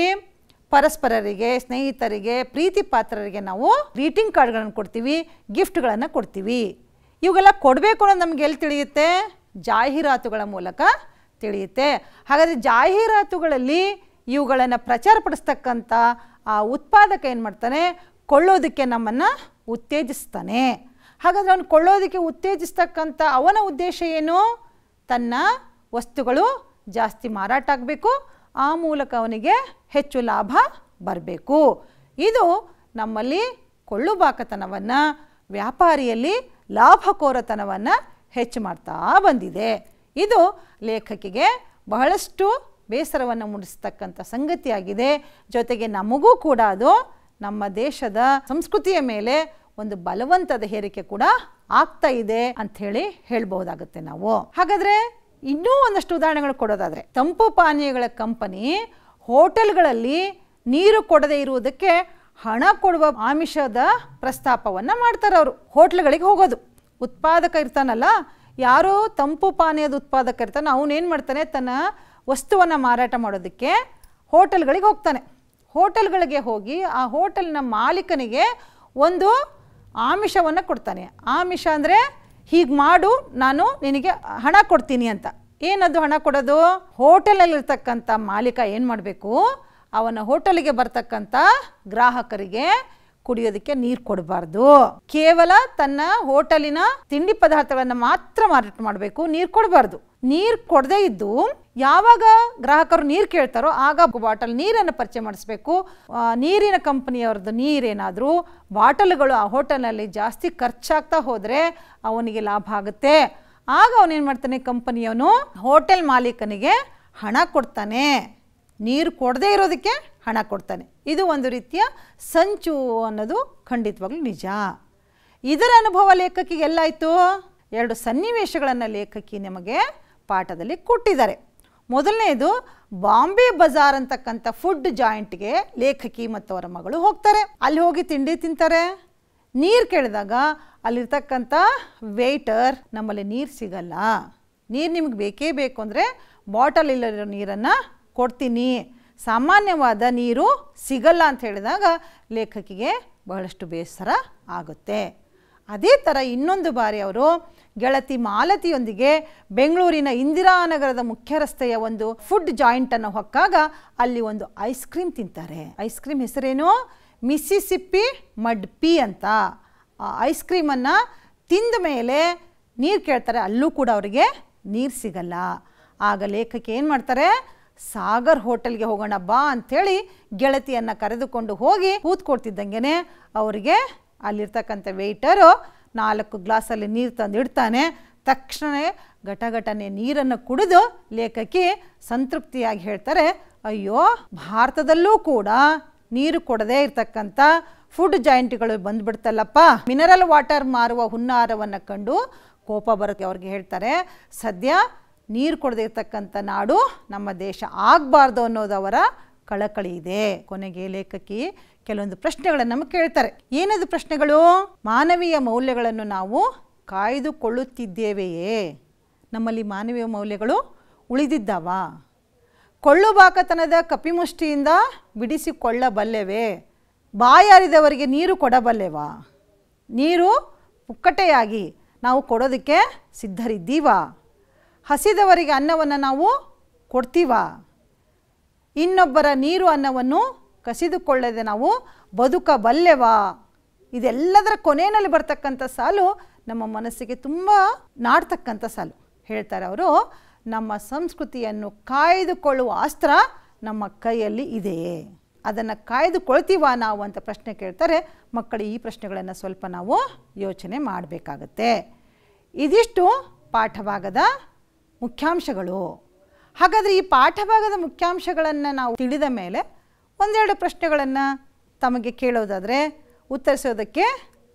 ಪರಸ್ಪರರಿಗೆ ಸ್ನೇಹಿತರಿಗೆ ಪ್ರೀತಿ ಪಾತ್ರರಿಗೆ ನಾವು ಗ್ರೀಟಿಂಗ್ ಕಾರ್ಡ್ಗಳನ್ನು ಕೊಡ್ತೀವಿ ಗಿಫ್ಟ್ಗಳನ್ನು ಕೊಡ್ತೀವಿ ಇವುಗೆಲ್ಲ ಕೊಡಬೇಕು ಅನ್ನೋದು ನಮ್ಗೆ ಎಲ್ಲಿ ತಿಳಿಯುತ್ತೆ ಜಾಹೀರಾತುಗಳ ಮೂಲಕ ತಿಳಿಯುತ್ತೆ ಹಾಗಾದರೆ ಜಾಹೀರಾತುಗಳಲ್ಲಿ ಇವುಗಳನ್ನು ಪ್ರಚಾರಪಡಿಸ್ತಕ್ಕಂಥ ಆ ಉತ್ಪಾದಕ ಏನು ಮಾಡ್ತಾನೆ ಕೊಳ್ಳೋದಕ್ಕೆ ನಮ್ಮನ್ನು ಉತ್ತೇಜಿಸ್ತಾನೆ ಹಾಗಾದರೆ ಅವನು ಕೊಳ್ಳೋದಕ್ಕೆ ಉತ್ತೇಜಿಸ್ತಕ್ಕಂಥ ಅವನ ಉದ್ದೇಶ ಏನು ತನ್ನ ವಸ್ತುಗಳು ಜಾಸ್ತಿ ಮಾರಾಟ ಆಗಬೇಕು ಆ ಮೂಲಕ ಅವನಿಗೆ ಹೆಚ್ಚು ಲಾಭ ಬರಬೇಕು ಇದು ನಮ್ಮಲ್ಲಿ ಕೊಳ್ಳುಬಾಕತನವನ್ನು ವ್ಯಾಪಾರಿಯಲ್ಲಿ ಲಾಭಕೋರತನವನ್ನು ಹೆಚ್ಚು ಮಾಡ್ತಾ ಬಂದಿದೆ ಇದು ಲೇಖಕಿಗೆ ಬಹಳಷ್ಟು ಬೇಸರವನ್ನು ಮೂಡಿಸ್ತಕ್ಕಂಥ ಸಂಗತಿಯಾಗಿದೆ ಜೊತೆಗೆ ನಮಗೂ ಕೂಡ ಅದು ನಮ್ಮ ದೇಶದ ಸಂಸ್ಕೃತಿಯ ಮೇಲೆ ಒಂದು ಬಲವಂತದ ಹೇರಿಕೆ ಕೂಡ ಆಗ್ತಾ ಇದೆ ಅಂತ ಹೇಳಿ ಹೇಳ್ಬಹುದಾಗುತ್ತೆ ನಾವು ಹಾಗಾದ್ರೆ ಇನ್ನೂ ಒಂದಷ್ಟು ಉದಾಹರಣೆಗಳು ಕೊಡೋದಾದ್ರೆ ತಂಪು ಪಾನೀಯಗಳ ಕಂಪನಿ ಹೋಟೆಲ್ಗಳಲ್ಲಿ ನೀರು ಕೊಡದೇ ಇರುವುದಕ್ಕೆ ಹಣ ಕೊಡುವ ಆಮಿಷದ ಪ್ರಸ್ತಾಪವನ್ನು ಮಾಡ್ತಾರೆ ಅವರು ಹೋಟೆಲ್ಗಳಿಗೆ ಹೋಗೋದು ಉತ್ಪಾದಕ ಇರ್ತಾನಲ್ಲ ಯಾರೋ ತಂಪು ಪಾನೀಯದ ಉತ್ಪಾದಕ ಇರ್ತಾನೆ ಅವನೇನು ಮಾಡ್ತಾನೆ ತನ್ನ ವಸ್ತುವನ್ನು ಮಾರಾಟ ಮಾಡೋದಕ್ಕೆ ಹೋಟೆಲ್ಗಳಿಗೆ ಹೋಗ್ತಾನೆ ಹೋಟೆಲ್ಗಳಿಗೆ ಹೋಗಿ ಆ ಹೋಟೆಲ್ನ ಮಾಲೀಕನಿಗೆ ಒಂದು ಆಮಿಷವನ್ನು ಕೊಡ್ತಾನೆ ಆಮಿಷ ಅಂದರೆ ಹೀಗೆ ಮಾಡು ನಾನು ನಿನಗೆ ಹಣ ಕೊಡ್ತೀನಿ ಅಂತ ಏನದು ಹಣ ಕೊಡೋದು ಹೋಟೆಲಲ್ಲಿರ್ತಕ್ಕಂಥ ಮಾಲೀಕ ಏನು ಮಾಡಬೇಕು ಅವನ ಹೋಟೆಲಿಗೆ ಬರ್ತಕ್ಕಂಥ ಗ್ರಾಹಕರಿಗೆ ಕುಡಿಯೋದಕ್ಕೆ ನೀರು ಕೊಡಬಾರ್ದು ಕೇವಲ ತನ್ನ ಹೋಟೆಲಿನ ತಿಂಡಿ ಪದಾರ್ಥಗಳನ್ನು ಮಾತ್ರ ಮಾರಾಟ ಮಾಡಬೇಕು ನೀರು ಕೊಡಬಾರ್ದು ನೀರು ಕೊಡದೇ ಇದ್ದು ಯಾವಾಗ ಗ್ರಾಹಕರು ನೀರು ಕೇಳ್ತಾರೋ ಆಗ ಬಾಟಲ್ ನೀರನ್ನು ಪರಿಚಯ ಮಾಡಿಸ್ಬೇಕು ನೀರಿನ ಕಂಪನಿಯವ್ರದ್ದು ನೀರೇನಾದರೂ ಬಾಟಲ್ಗಳು ಆ ಹೋಟೆಲ್ನಲ್ಲಿ ಜಾಸ್ತಿ ಖರ್ಚಾಗ್ತಾ ಹೋದರೆ ಅವನಿಗೆ ಲಾಭ ಆಗುತ್ತೆ ಆಗ ಅವನೇನು ಮಾಡ್ತಾನೆ ಕಂಪನಿಯವನು ಹೋಟೆಲ್ ಮಾಲೀಕನಿಗೆ ಹಣ ಕೊಡ್ತಾನೆ ನೀರು ಕೊಡದೇ ಇರೋದಕ್ಕೆ ಹಣ ಕೊಡ್ತಾನೆ ಇದು ಒಂದು ರೀತಿಯ ಸಂಚು ಅನ್ನೋದು ಖಂಡಿತವಾಗ್ಲೂ ನಿಜ ಇದರ ಅನುಭವ ಲೇಖಕಿಗೆ ಎಲ್ಲಾಯಿತು ಎರಡು ಸನ್ನಿವೇಶಗಳನ್ನು ಲೇಖಕಿ ನಮಗೆ ಪಾಠದಲ್ಲಿ ಕೊಟ್ಟಿದ್ದಾರೆ ಮೊದಲನೇದು ಬಾಂಬೆ ಬಜಾರ್ ಅಂತಕ್ಕಂಥ ಫುಡ್ ಜಾಯಿಂಟ್ಗೆ ಲೇಖಕಿ ಮತ್ತು ಅವರ ಮಗಳು ಹೋಗ್ತಾರೆ ಅಲ್ಲಿ ಹೋಗಿ ತಿಂಡಿ ತಿಂತಾರೆ ನೀರು ಕೇಳಿದಾಗ ಅಲ್ಲಿರ್ತಕ್ಕಂಥ ವೇಟರ್ ನಮ್ಮಲ್ಲಿ ನೀರು ಸಿಗಲ್ಲ ನೀರು ನಿಮ್ಗೆ ಬೇಕೇ ಬೇಕು ಅಂದರೆ ಬಾಟಲ್ ಇಲ್ಲದಿರೋ ನೀರನ್ನು ಕೊಡ್ತೀನಿ ಸಾಮಾನ್ಯವಾದ ನೀರು ಸಿಗಲ್ಲ ಅಂತ ಹೇಳಿದಾಗ ಲೇಖಕಿಗೆ ಬಹಳಷ್ಟು ಬೇಸರ ಆಗುತ್ತೆ ಅದೇ ಥರ ಇನ್ನೊಂದು ಬಾರಿ ಅವರು ಗೆಳತಿ ಮಾಲತಿಯೊಂದಿಗೆ ಬೆಂಗಳೂರಿನ ಇಂದಿರಾನಗರದ ಮುಖ್ಯ ರಸ್ತೆಯ ಒಂದು ಫುಡ್ ಜಾಯಿಂಟನ್ನು ಹೊಕ್ಕಾಗ ಅಲ್ಲಿ ಒಂದು ಐಸ್ ಕ್ರೀಮ್ ತಿಂತಾರೆ ಐಸ್ ಕ್ರೀಮ್ ಹೆಸರೇನು ಮಿಸ್ಸಿಸಿಪ್ಪಿ ಮಡ್ ಪಿ ಅಂತ ಆ ಐಸ್ ಕ್ರೀಮನ್ನು ತಿಂದ ಮೇಲೆ ನೀರು ಕೇಳ್ತಾರೆ ಅಲ್ಲೂ ಕೂಡ ಅವರಿಗೆ ನೀರು ಸಿಗಲ್ಲ ಆಗ ಲೇಖಕಿ ಏನು ಮಾಡ್ತಾರೆ ಸಾಗರ್ ಹೋಟೆಲ್ಗೆ ಹೋಗೋಣ ಬಾ ಅಂಥೇಳಿ ಗೆಳತಿಯನ್ನು ಕರೆದುಕೊಂಡು ಹೋಗಿ ಕೂತ್ಕೊಡ್ತಿದ್ದಂಗೆ ಅವರಿಗೆ ಅಲ್ಲಿರ್ತಕ್ಕಂಥ ವೆಯ್ಟರು ನಾಲ್ಕು ಗ್ಲಾಸಲ್ಲಿ ನೀರು ತಂದು ಇಡ್ತಾನೆ ತಕ್ಷಣ ಘಟಘಟನೆ ನೀರನ್ನು ಕುಡಿದು ಲೇಖಕಿ ಸಂತೃಪ್ತಿಯಾಗಿ ಹೇಳ್ತಾರೆ ಅಯ್ಯೋ ಭಾರತದಲ್ಲೂ ಕೂಡ ನೀರು ಕೊಡದೇ ಇರತಕ್ಕಂಥ ಫುಡ್ ಜಾಯಿಂಟ್ಗಳು ಬಂದ್ಬಿಡ್ತಲ್ಲಪ್ಪ ಮಿನರಲ್ ವಾಟರ್ ಮಾರುವ ಹುನ್ನಾರವನ್ನು ಕಂಡು ಕೋಪ ಬರುತ್ತೆ ಅವ್ರಿಗೆ ಹೇಳ್ತಾರೆ ಸದ್ಯ ನೀರು ಕೊಡದಿರ್ತಕ್ಕಂಥ ನಾಡು ನಮ್ಮ ದೇಶ ಆಗಬಾರ್ದು ಅನ್ನೋದವರ ಕಳಕಳಿ ಇದೆ ಕೊನೆಗೆ ಲೇಖಕಿ ಕೆಲವೊಂದು ಪ್ರಶ್ನೆಗಳನ್ನು ನಮಗೆ ಕೇಳ್ತಾರೆ ಏನದು ಪ್ರಶ್ನೆಗಳು ಮಾನವೀಯ ಮೌಲ್ಯಗಳನ್ನು ನಾವು ಕಾಯ್ದುಕೊಳ್ಳುತ್ತಿದ್ದೇವೆಯೇ ನಮ್ಮಲ್ಲಿ ಮಾನವೀಯ ಮೌಲ್ಯಗಳು ಉಳಿದಿದ್ದಾವ ಕೊಳ್ಳುಬಾಕತನದ ಕಪಿಮುಷ್ಟಿಯಿಂದ ಬಿಡಿಸಿಕೊಳ್ಳಬಲ್ಲೆವೇ ಬಾಯಾರಿದವರಿಗೆ ನೀರು ಕೊಡಬಲ್ಲೆವಾ ನೀರು ಪುಕ್ಕಟೆಯಾಗಿ ನಾವು ಕೊಡೋದಕ್ಕೆ ಸಿದ್ಧರಿದ್ದೀವಾ ಹಸಿದವರಿಗೆ ಅನ್ನವನ್ನು ನಾವು ಕೊಡ್ತೀವ ಇನ್ನೊಬ್ಬರ ನೀರು ಅನ್ನವನ್ನು ಕಸಿದುಕೊಳ್ಳದೆ ನಾವು ಬದುಕಬಲ್ಲೆವಾ ಇದೆಲ್ಲದರ ಕೊನೆಯಲ್ಲಿ ಬರ್ತಕ್ಕಂಥ ಸಾಲು ನಮ್ಮ ಮನಸ್ಸಿಗೆ ತುಂಬ ನಾಡ್ತಕ್ಕಂಥ ಸಾಲು ಹೇಳ್ತಾರೆ ಅವರು ನಮ್ಮ ಸಂಸ್ಕೃತಿಯನ್ನು ಕಾಯ್ದುಕೊಳ್ಳುವ ಅಸ್ತ್ರ ನಮ್ಮ ಕೈಯಲ್ಲಿ ಇದೆಯೇ ಅದನ್ನು ಕಾಯ್ದುಕೊಳ್ತೀವ ನಾವು ಅಂತ ಪ್ರಶ್ನೆ ಕೇಳ್ತಾರೆ ಮಕ್ಕಳು ಈ ಪ್ರಶ್ನೆಗಳನ್ನು ಸ್ವಲ್ಪ ನಾವು ಯೋಚನೆ ಮಾಡಬೇಕಾಗತ್ತೆ ಇದಿಷ್ಟು ಪಾಠವಾಗದ ಮುಖ್ಯಾಂಶಗಳು ಹಾಗಾದರೆ ಈ ಪಾಠಭಾಗದ ಮುಖ್ಯಾಂಶಗಳನ್ನು ನಾವು ತಿಳಿದ ಮೇಲೆ ಒಂದೆರಡು ಪ್ರಶ್ನೆಗಳನ್ನು ತಮಗೆ ಕೇಳೋದಾದರೆ ಉತ್ತರಿಸೋದಕ್ಕೆ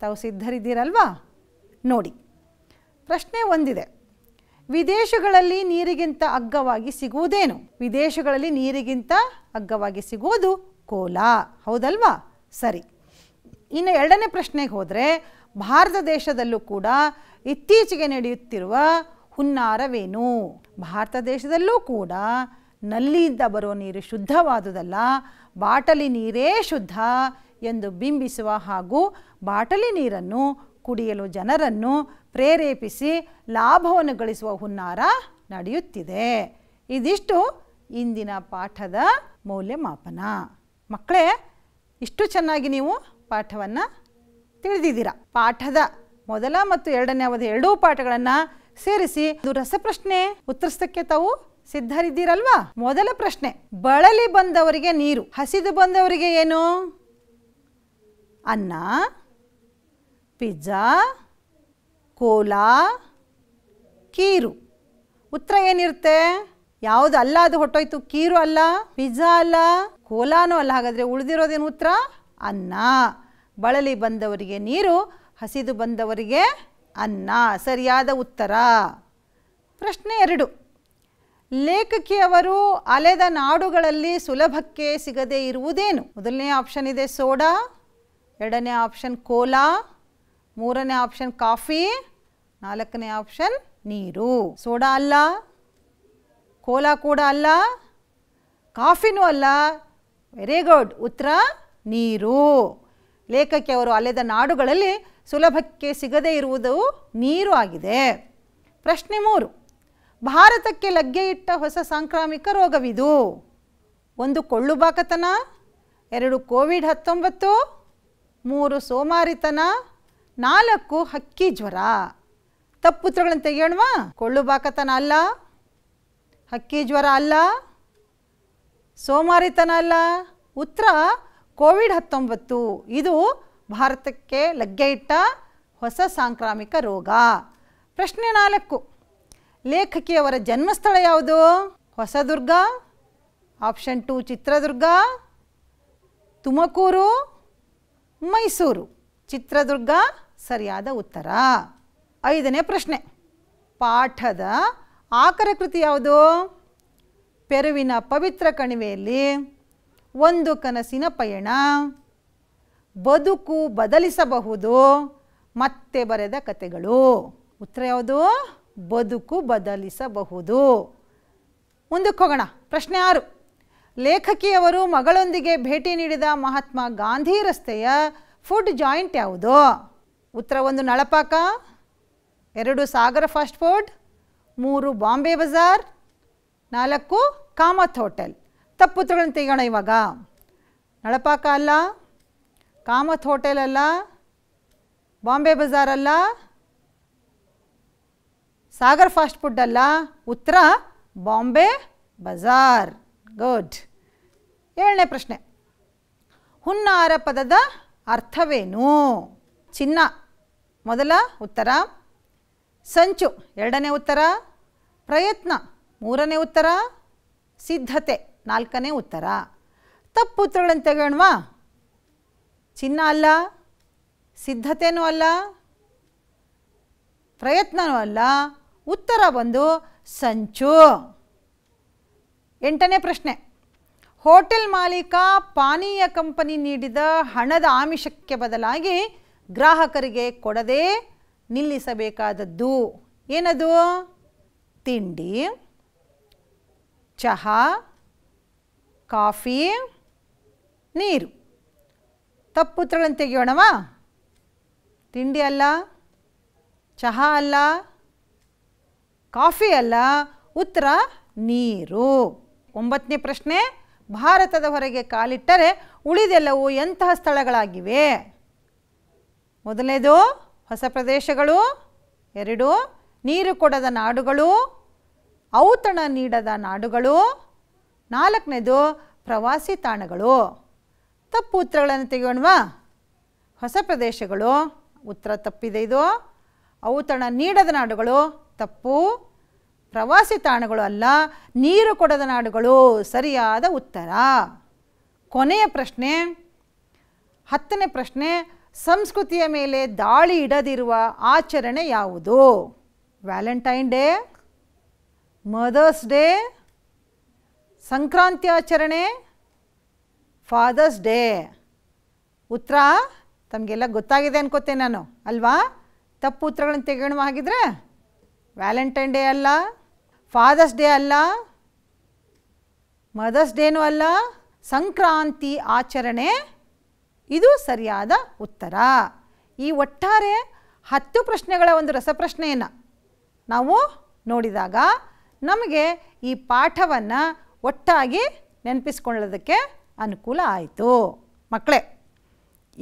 ತಾವು ಸಿದ್ಧರಿದ್ದೀರಲ್ವಾ ನೋಡಿ ಪ್ರಶ್ನೆ ಒಂದಿದೆ ವಿದೇಶಗಳಲ್ಲಿ ನೀರಿಗಿಂತ ಅಗ್ಗವಾಗಿ ಸಿಗುವುದೇನು ವಿದೇಶಗಳಲ್ಲಿ ನೀರಿಗಿಂತ ಅಗ್ಗವಾಗಿ ಸಿಗುವುದು ಕೋಲಾ ಹೌದಲ್ವಾ ಸರಿ ಇನ್ನು ಎರಡನೇ ಪ್ರಶ್ನೆಗೆ ಹೋದರೆ ಭಾರತ ದೇಶದಲ್ಲೂ ಕೂಡ ಇತ್ತೀಚೆಗೆ ನಡೆಯುತ್ತಿರುವ ಹುನ್ನಾರವೇನು ಭಾರತ ದೇಶದಲ್ಲೂ ಕೂಡ ನಲ್ಲಿಯಿಂದ ಬರೋ ನೀರು ಶುದ್ಧವಾದುದಲ್ಲ ಬಾಟಲಿ ನೀರೇ ಶುದ್ಧ ಎಂದು ಬಿಂಬಿಸುವ ಹಾಗೂ ಬಾಟಲಿ ನೀರನ್ನು ಕುಡಿಯಲು ಜನರನ್ನು ಪ್ರೇರೇಪಿಸಿ ಲಾಭವನ್ನು ಗಳಿಸುವ ಹುನ್ನಾರ ನಡೆಯುತ್ತಿದೆ ಇದಿಷ್ಟು ಇಂದಿನ ಪಾಠದ ಮೌಲ್ಯಮಾಪನ ಮಕ್ಕಳೇ ಇಷ್ಟು ಚೆನ್ನಾಗಿ ನೀವು ಪಾಠವನ್ನು ತಿಳಿದಿದ್ದೀರಾ ಪಾಠದ ಮೊದಲ ಮತ್ತು ಎರಡನೇ ಅವಧಿ ಎರಡೂ ಪಾಠಗಳನ್ನು ಸೇರಿಸಿ ಇದು ರಸಪ್ರಶ್ನೆ ಉತ್ತರಿಸಕ್ಕೆ ತಾವು ಸಿದ್ಧರಿದ್ದೀರಲ್ವಾ ಮೊದಲ ಪ್ರಶ್ನೆ ಬಳಲಿ ಬಂದವರಿಗೆ ನೀರು ಹಸಿದು ಬಂದವರಿಗೆ ಏನು ಅನ್ನ ಪಿಜ್ಜಾ ಕೋಲಾ ಕೀರು ಉತ್ತರ ಏನಿರುತ್ತೆ ಯಾವುದು ಅಲ್ಲ ಅದು ಹೊಟ್ಟೋಯ್ತು ಕೀರು ಅಲ್ಲ ಪಿಜ್ಜಾ ಅಲ್ಲ ಕೋಲಾನು ಅಲ್ಲ ಹಾಗಾದರೆ ಉಳಿದಿರೋದೇನು ಉತ್ತರ ಅನ್ನ ಬಳಲಿ ಬಂದವರಿಗೆ ನೀರು ಹಸಿದು ಬಂದವರಿಗೆ ಅನ್ನ ಸರಿಯಾದ ಉತ್ತರ ಪ್ರಶ್ನೆ ಎರಡು ಲೇಖಕಿಯವರು ಅಲೆದ ನಾಡುಗಳಲ್ಲಿ ಸುಲಭಕ್ಕೆ ಸಿಗದೇ ಇರುವುದೇನು ಮೊದಲನೇ ಆಪ್ಷನ್ ಇದೆ ಸೋಡಾ ಎರಡನೇ ಆಪ್ಷನ್ ಕೋಲಾ ಮೂರನೇ ಆಪ್ಷನ್ ಕಾಫಿ ನಾಲ್ಕನೇ ಆಪ್ಷನ್ ನೀರು ಸೋಡಾ ಅಲ್ಲ ಕೋಲಾ ಕೂಡ ಅಲ್ಲ ಕಾಫಿನೂ ಅಲ್ಲ ವೆರಿ ಗುಡ್ ಉತ್ತರ ನೀರು ಲೇಖಕಿಯವರು ಅಲೆದ ನಾಡುಗಳಲ್ಲಿ ಸುಲಭಕ್ಕೆ ಸಿಗದೇ ಇರುವುದು ನೀರು ಆಗಿದೆ ಪ್ರಶ್ನೆ ಮೂರು ಭಾರತಕ್ಕೆ ಲಗ್ಗೆ ಇಟ್ಟ ಹೊಸ ಸಾಂಕ್ರಾಮಿಕ ರೋಗವಿದು ಒಂದು ಕೊಳ್ಳು ಬಾಕತನ ಎರಡು ಕೋವಿಡ್ ಹತ್ತೊಂಬತ್ತು ಮೂರು ಸೋಮಾರಿತನ ನಾಲ್ಕು ಹಕ್ಕಿ ಜ್ವರ ಉತ್ತರಗಳನ್ನು ತೆಗೆಯೋಣವಾ ಕೊಳ್ಳು ಬಾಕತನ ಅಲ್ಲ ಹಕ್ಕಿ ಜ್ವರ ಅಲ್ಲ ಸೋಮಾರಿತನ ಅಲ್ಲ ಉತ್ತರ ಕೋವಿಡ್ ಹತ್ತೊಂಬತ್ತು ಇದು ಭಾರತಕ್ಕೆ ಲಗ್ಗೆ ಇಟ್ಟ ಹೊಸ ಸಾಂಕ್ರಾಮಿಕ ರೋಗ ಪ್ರಶ್ನೆ ನಾಲ್ಕು ಲೇಖಕಿಯವರ ಜನ್ಮಸ್ಥಳ ಯಾವುದು ಹೊಸದುರ್ಗ ಆಪ್ಷನ್ ಟು ಚಿತ್ರದುರ್ಗ ತುಮಕೂರು ಮೈಸೂರು ಚಿತ್ರದುರ್ಗ ಸರಿಯಾದ ಉತ್ತರ ಐದನೇ ಪ್ರಶ್ನೆ ಪಾಠದ ಆಕರ ಕೃತಿ ಯಾವುದು ಪೆರುವಿನ ಪವಿತ್ರ ಕಣಿವೆಯಲ್ಲಿ ಒಂದು ಕನಸಿನ ಪಯಣ ಬದುಕು ಬದಲಿಸಬಹುದು ಮತ್ತೆ ಬರೆದ ಕತೆಗಳು ಉತ್ತರ ಯಾವುದು ಬದುಕು ಬದಲಿಸಬಹುದು ಮುಂದಕ್ಕೆ ಹೋಗೋಣ ಪ್ರಶ್ನೆ ಆರು ಲೇಖಕಿಯವರು ಮಗಳೊಂದಿಗೆ ಭೇಟಿ ನೀಡಿದ ಮಹಾತ್ಮ ಗಾಂಧಿ ರಸ್ತೆಯ ಫುಡ್ ಜಾಯಿಂಟ್ ಯಾವುದು ಉತ್ತರ ಒಂದು ನಳಪಾಕ ಎರಡು ಸಾಗರ ಫಾಸ್ಟ್ ಫುಡ್ ಮೂರು ಬಾಂಬೆ ಬಜಾರ್ ನಾಲ್ಕು ಕಾಮತ್ ಹೋಟೆಲ್ ತಪ್ಪು ತಪ್ಪುತ್ತಗಳನ್ನು ತೆಗೋಣ ಇವಾಗ ನಳಪಾಕ ಅಲ್ಲ ಕಾಮತ್ ಹೋಟೆಲ್ ಅಲ್ಲ ಬಾಂಬೆ ಬಜಾರ್ ಅಲ್ಲ ಸಾಗರ್ ಫಾಸ್ಟ್ ಫುಡ್ ಅಲ್ಲ ಉತ್ತರ ಬಾಂಬೆ ಬಜಾರ್ ಗುಡ್ ಏಳನೇ ಪ್ರಶ್ನೆ ಹುನ್ನಾರ ಪದದ ಅರ್ಥವೇನು ಚಿನ್ನ ಮೊದಲ ಉತ್ತರ ಸಂಚು ಎರಡನೇ ಉತ್ತರ ಪ್ರಯತ್ನ ಮೂರನೇ ಉತ್ತರ ಸಿದ್ಧತೆ ನಾಲ್ಕನೇ ಉತ್ತರ ತಪ್ಪು ಉತ್ತರಗಳನ್ನು ತೆಗೋಣವಾ ಚಿನ್ನ ಅಲ್ಲ ಸಿದ್ಧತೆಯೂ ಅಲ್ಲ ಪ್ರಯತ್ನವೂ ಅಲ್ಲ ಉತ್ತರ ಬಂದು ಸಂಚು ಎಂಟನೇ ಪ್ರಶ್ನೆ ಹೋಟೆಲ್ ಮಾಲೀಕ ಪಾನೀಯ ಕಂಪನಿ ನೀಡಿದ ಹಣದ ಆಮಿಷಕ್ಕೆ ಬದಲಾಗಿ ಗ್ರಾಹಕರಿಗೆ ಕೊಡದೆ ನಿಲ್ಲಿಸಬೇಕಾದದ್ದು ಏನದು ತಿಂಡಿ ಚಹಾ ಕಾಫಿ ನೀರು ತಪ್ಪುತ್ರಗಳನ್ನು ತೆಗೆಯೋಣವಾ ತಿಂಡಿ ಅಲ್ಲ ಚಹಾ ಅಲ್ಲ ಕಾಫಿ ಅಲ್ಲ ಉತ್ತರ ನೀರು ಒಂಬತ್ತನೇ ಪ್ರಶ್ನೆ ಭಾರತದ ಹೊರಗೆ ಕಾಲಿಟ್ಟರೆ ಉಳಿದೆಲ್ಲವೂ ಎಂತಹ ಸ್ಥಳಗಳಾಗಿವೆ ಮೊದಲನೇದು ಹೊಸ ಪ್ರದೇಶಗಳು ಎರಡು ನೀರು ಕೊಡದ ನಾಡುಗಳು ಔತಣ ನೀಡದ ನಾಡುಗಳು ನಾಲ್ಕನೇದು ಪ್ರವಾಸಿ ತಾಣಗಳು ತಪ್ಪು ಉತ್ತರಗಳನ್ನು ತೆಗೆಯೋಣವಾ ಹೊಸ ಪ್ರದೇಶಗಳು ಉತ್ತರ ತಪ್ಪಿದೆ ಇದು ಔತಣ ನೀಡದ ನಾಡುಗಳು ತಪ್ಪು ಪ್ರವಾಸಿ ತಾಣಗಳು ಅಲ್ಲ ನೀರು ಕೊಡದ ನಾಡುಗಳು ಸರಿಯಾದ ಉತ್ತರ ಕೊನೆಯ ಪ್ರಶ್ನೆ ಹತ್ತನೇ ಪ್ರಶ್ನೆ ಸಂಸ್ಕೃತಿಯ ಮೇಲೆ ದಾಳಿ ಇಡದಿರುವ ಆಚರಣೆ ಯಾವುದು Valentine Day Mother's Day Sankranti ಆಚರಣೆ ಫಾದರ್ಸ್ ಡೇ ಉತ್ತರ ತಮಗೆಲ್ಲ ಗೊತ್ತಾಗಿದೆ ಅನ್ಕೋತೇನೆ ನಾನು ಅಲ್ವಾ ತಪ್ಪು ಉತ್ತರಗಳನ್ನು ತೆಗೆಣ ಹಾಗಿದ್ರೆ ವ್ಯಾಲೆಂಟೈನ್ ಡೇ ಅಲ್ಲ ಫಾದರ್ಸ್ ಡೇ ಅಲ್ಲ ಮದರ್ಸ್ ಡೇನೂ ಅಲ್ಲ ಸಂಕ್ರಾಂತಿ ಆಚರಣೆ ಇದು ಸರಿಯಾದ ಉತ್ತರ ಈ ಒಟ್ಟಾರೆ ಹತ್ತು ಪ್ರಶ್ನೆಗಳ ಒಂದು ರಸಪ್ರಶ್ನೆಯನ್ನು ನಾವು ನೋಡಿದಾಗ ನಮಗೆ ಈ ಪಾಠವನ್ನು ಒಟ್ಟಾಗಿ ನೆನಪಿಸ್ಕೊಳ್ಳೋದಕ್ಕೆ ಅನುಕೂಲ ಆಯಿತು ಮಕ್ಕಳೇ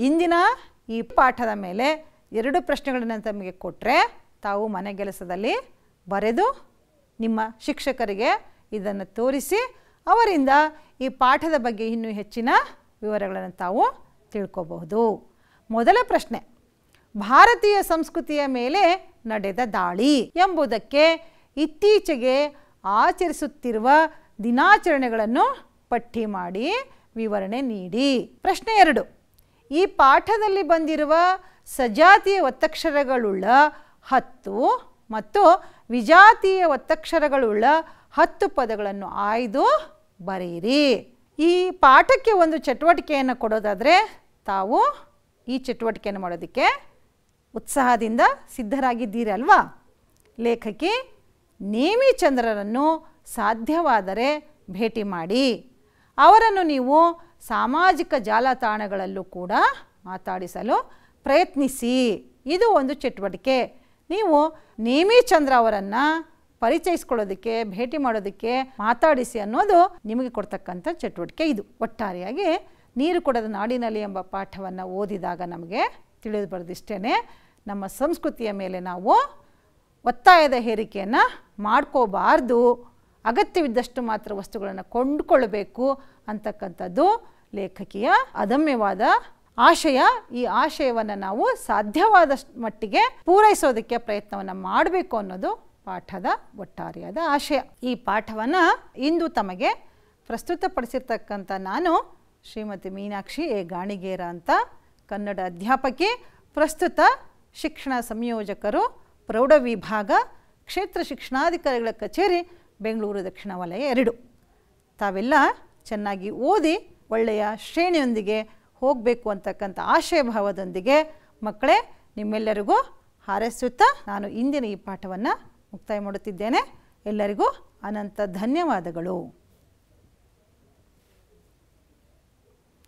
ಇಂದಿನ ಈ ಪಾಠದ ಮೇಲೆ ಎರಡು ಪ್ರಶ್ನೆಗಳನ್ನು ತಮಗೆ ಕೊಟ್ಟರೆ ತಾವು ಮನೆಗೆಲಸದಲ್ಲಿ ಬರೆದು ನಿಮ್ಮ ಶಿಕ್ಷಕರಿಗೆ ಇದನ್ನು ತೋರಿಸಿ ಅವರಿಂದ ಈ ಪಾಠದ ಬಗ್ಗೆ ಇನ್ನೂ ಹೆಚ್ಚಿನ ವಿವರಗಳನ್ನು ತಾವು ತಿಳ್ಕೋಬಹುದು ಮೊದಲ ಪ್ರಶ್ನೆ ಭಾರತೀಯ ಸಂಸ್ಕೃತಿಯ ಮೇಲೆ ನಡೆದ ದಾಳಿ ಎಂಬುದಕ್ಕೆ ಇತ್ತೀಚೆಗೆ ಆಚರಿಸುತ್ತಿರುವ ದಿನಾಚರಣೆಗಳನ್ನು ಪಟ್ಟಿ ಮಾಡಿ ವಿವರಣೆ ನೀಡಿ ಪ್ರಶ್ನೆ ಎರಡು ಈ ಪಾಠದಲ್ಲಿ ಬಂದಿರುವ ಸಜಾತಿಯ ಒತ್ತಕ್ಷರಗಳುಳ್ಳ ಹತ್ತು ಮತ್ತು ವಿಜಾತಿಯ ಒತ್ತಕ್ಷರಗಳುಳ್ಳ ಹತ್ತು ಪದಗಳನ್ನು ಆಯ್ದು ಬರೆಯಿರಿ ಈ ಪಾಠಕ್ಕೆ ಒಂದು ಚಟುವಟಿಕೆಯನ್ನು ಕೊಡೋದಾದರೆ ತಾವು ಈ ಚಟುವಟಿಕೆಯನ್ನು ಮಾಡೋದಕ್ಕೆ ಉತ್ಸಾಹದಿಂದ ಸಿದ್ಧರಾಗಿದ್ದೀರಲ್ವಾ ಲೇಖಕಿ ನೇಮಿಚಂದ್ರರನ್ನು ಸಾಧ್ಯವಾದರೆ ಭೇಟಿ ಮಾಡಿ ಅವರನ್ನು ನೀವು ಸಾಮಾಜಿಕ ಜಾಲತಾಣಗಳಲ್ಲೂ ಕೂಡ ಮಾತಾಡಿಸಲು ಪ್ರಯತ್ನಿಸಿ ಇದು ಒಂದು ಚಟುವಟಿಕೆ ನೀವು ನೇಮಿ ಚಂದ್ರ ಅವರನ್ನು ಪರಿಚಯಿಸ್ಕೊಳ್ಳೋದಕ್ಕೆ ಭೇಟಿ ಮಾಡೋದಕ್ಕೆ ಮಾತಾಡಿಸಿ ಅನ್ನೋದು ನಿಮಗೆ ಕೊಡ್ತಕ್ಕಂಥ ಚಟುವಟಿಕೆ ಇದು ಒಟ್ಟಾರೆಯಾಗಿ ನೀರು ಕೊಡದ ನಾಡಿನಲ್ಲಿ ಎಂಬ ಪಾಠವನ್ನು ಓದಿದಾಗ ನಮಗೆ ತಿಳಿದು ಬರೆದಿಷ್ಟೇ ನಮ್ಮ ಸಂಸ್ಕೃತಿಯ ಮೇಲೆ ನಾವು ಒತ್ತಾಯದ ಹೇರಿಕೆಯನ್ನು ಮಾಡ್ಕೋಬಾರ್ದು ಅಗತ್ಯವಿದ್ದಷ್ಟು ಮಾತ್ರ ವಸ್ತುಗಳನ್ನು ಕೊಂಡುಕೊಳ್ಳಬೇಕು ಅಂತಕ್ಕಂಥದ್ದು ಲೇಖಕಿಯ ಅದಮ್ಯವಾದ ಆಶಯ ಈ ಆಶಯವನ್ನು ನಾವು ಸಾಧ್ಯವಾದಷ್ಟು ಮಟ್ಟಿಗೆ ಪೂರೈಸೋದಕ್ಕೆ ಪ್ರಯತ್ನವನ್ನು ಮಾಡಬೇಕು ಅನ್ನೋದು ಪಾಠದ ಒಟ್ಟಾರೆಯಾದ ಆಶಯ ಈ ಪಾಠವನ್ನು ಇಂದು ತಮಗೆ ಪ್ರಸ್ತುತಪಡಿಸಿರ್ತಕ್ಕಂಥ ನಾನು ಶ್ರೀಮತಿ ಮೀನಾಕ್ಷಿ ಎ ಗಾಣಿಗೇರ ಅಂತ ಕನ್ನಡ ಅಧ್ಯಾಪಕಿ ಪ್ರಸ್ತುತ ಶಿಕ್ಷಣ ಸಂಯೋಜಕರು ಪ್ರೌಢ ವಿಭಾಗ ಕ್ಷೇತ್ರ ಶಿಕ್ಷಣಾಧಿಕಾರಿಗಳ ಕಚೇರಿ ಬೆಂಗಳೂರು ದಕ್ಷಿಣ ವಲಯ ಎರಡು ತಾವೆಲ್ಲ ಚೆನ್ನಾಗಿ ಓದಿ ಒಳ್ಳೆಯ ಶ್ರೇಣಿಯೊಂದಿಗೆ ಹೋಗಬೇಕು ಅಂತಕ್ಕಂಥ ಆಶಯ ಭಾವದೊಂದಿಗೆ ಮಕ್ಕಳೇ ನಿಮ್ಮೆಲ್ಲರಿಗೂ ಹಾರೈಸುತ್ತಾ ನಾನು ಇಂದಿನ ಈ ಪಾಠವನ್ನು ಮುಕ್ತಾಯ ಮಾಡುತ್ತಿದ್ದೇನೆ ಎಲ್ಲರಿಗೂ ಅನಂತ ಧನ್ಯವಾದಗಳು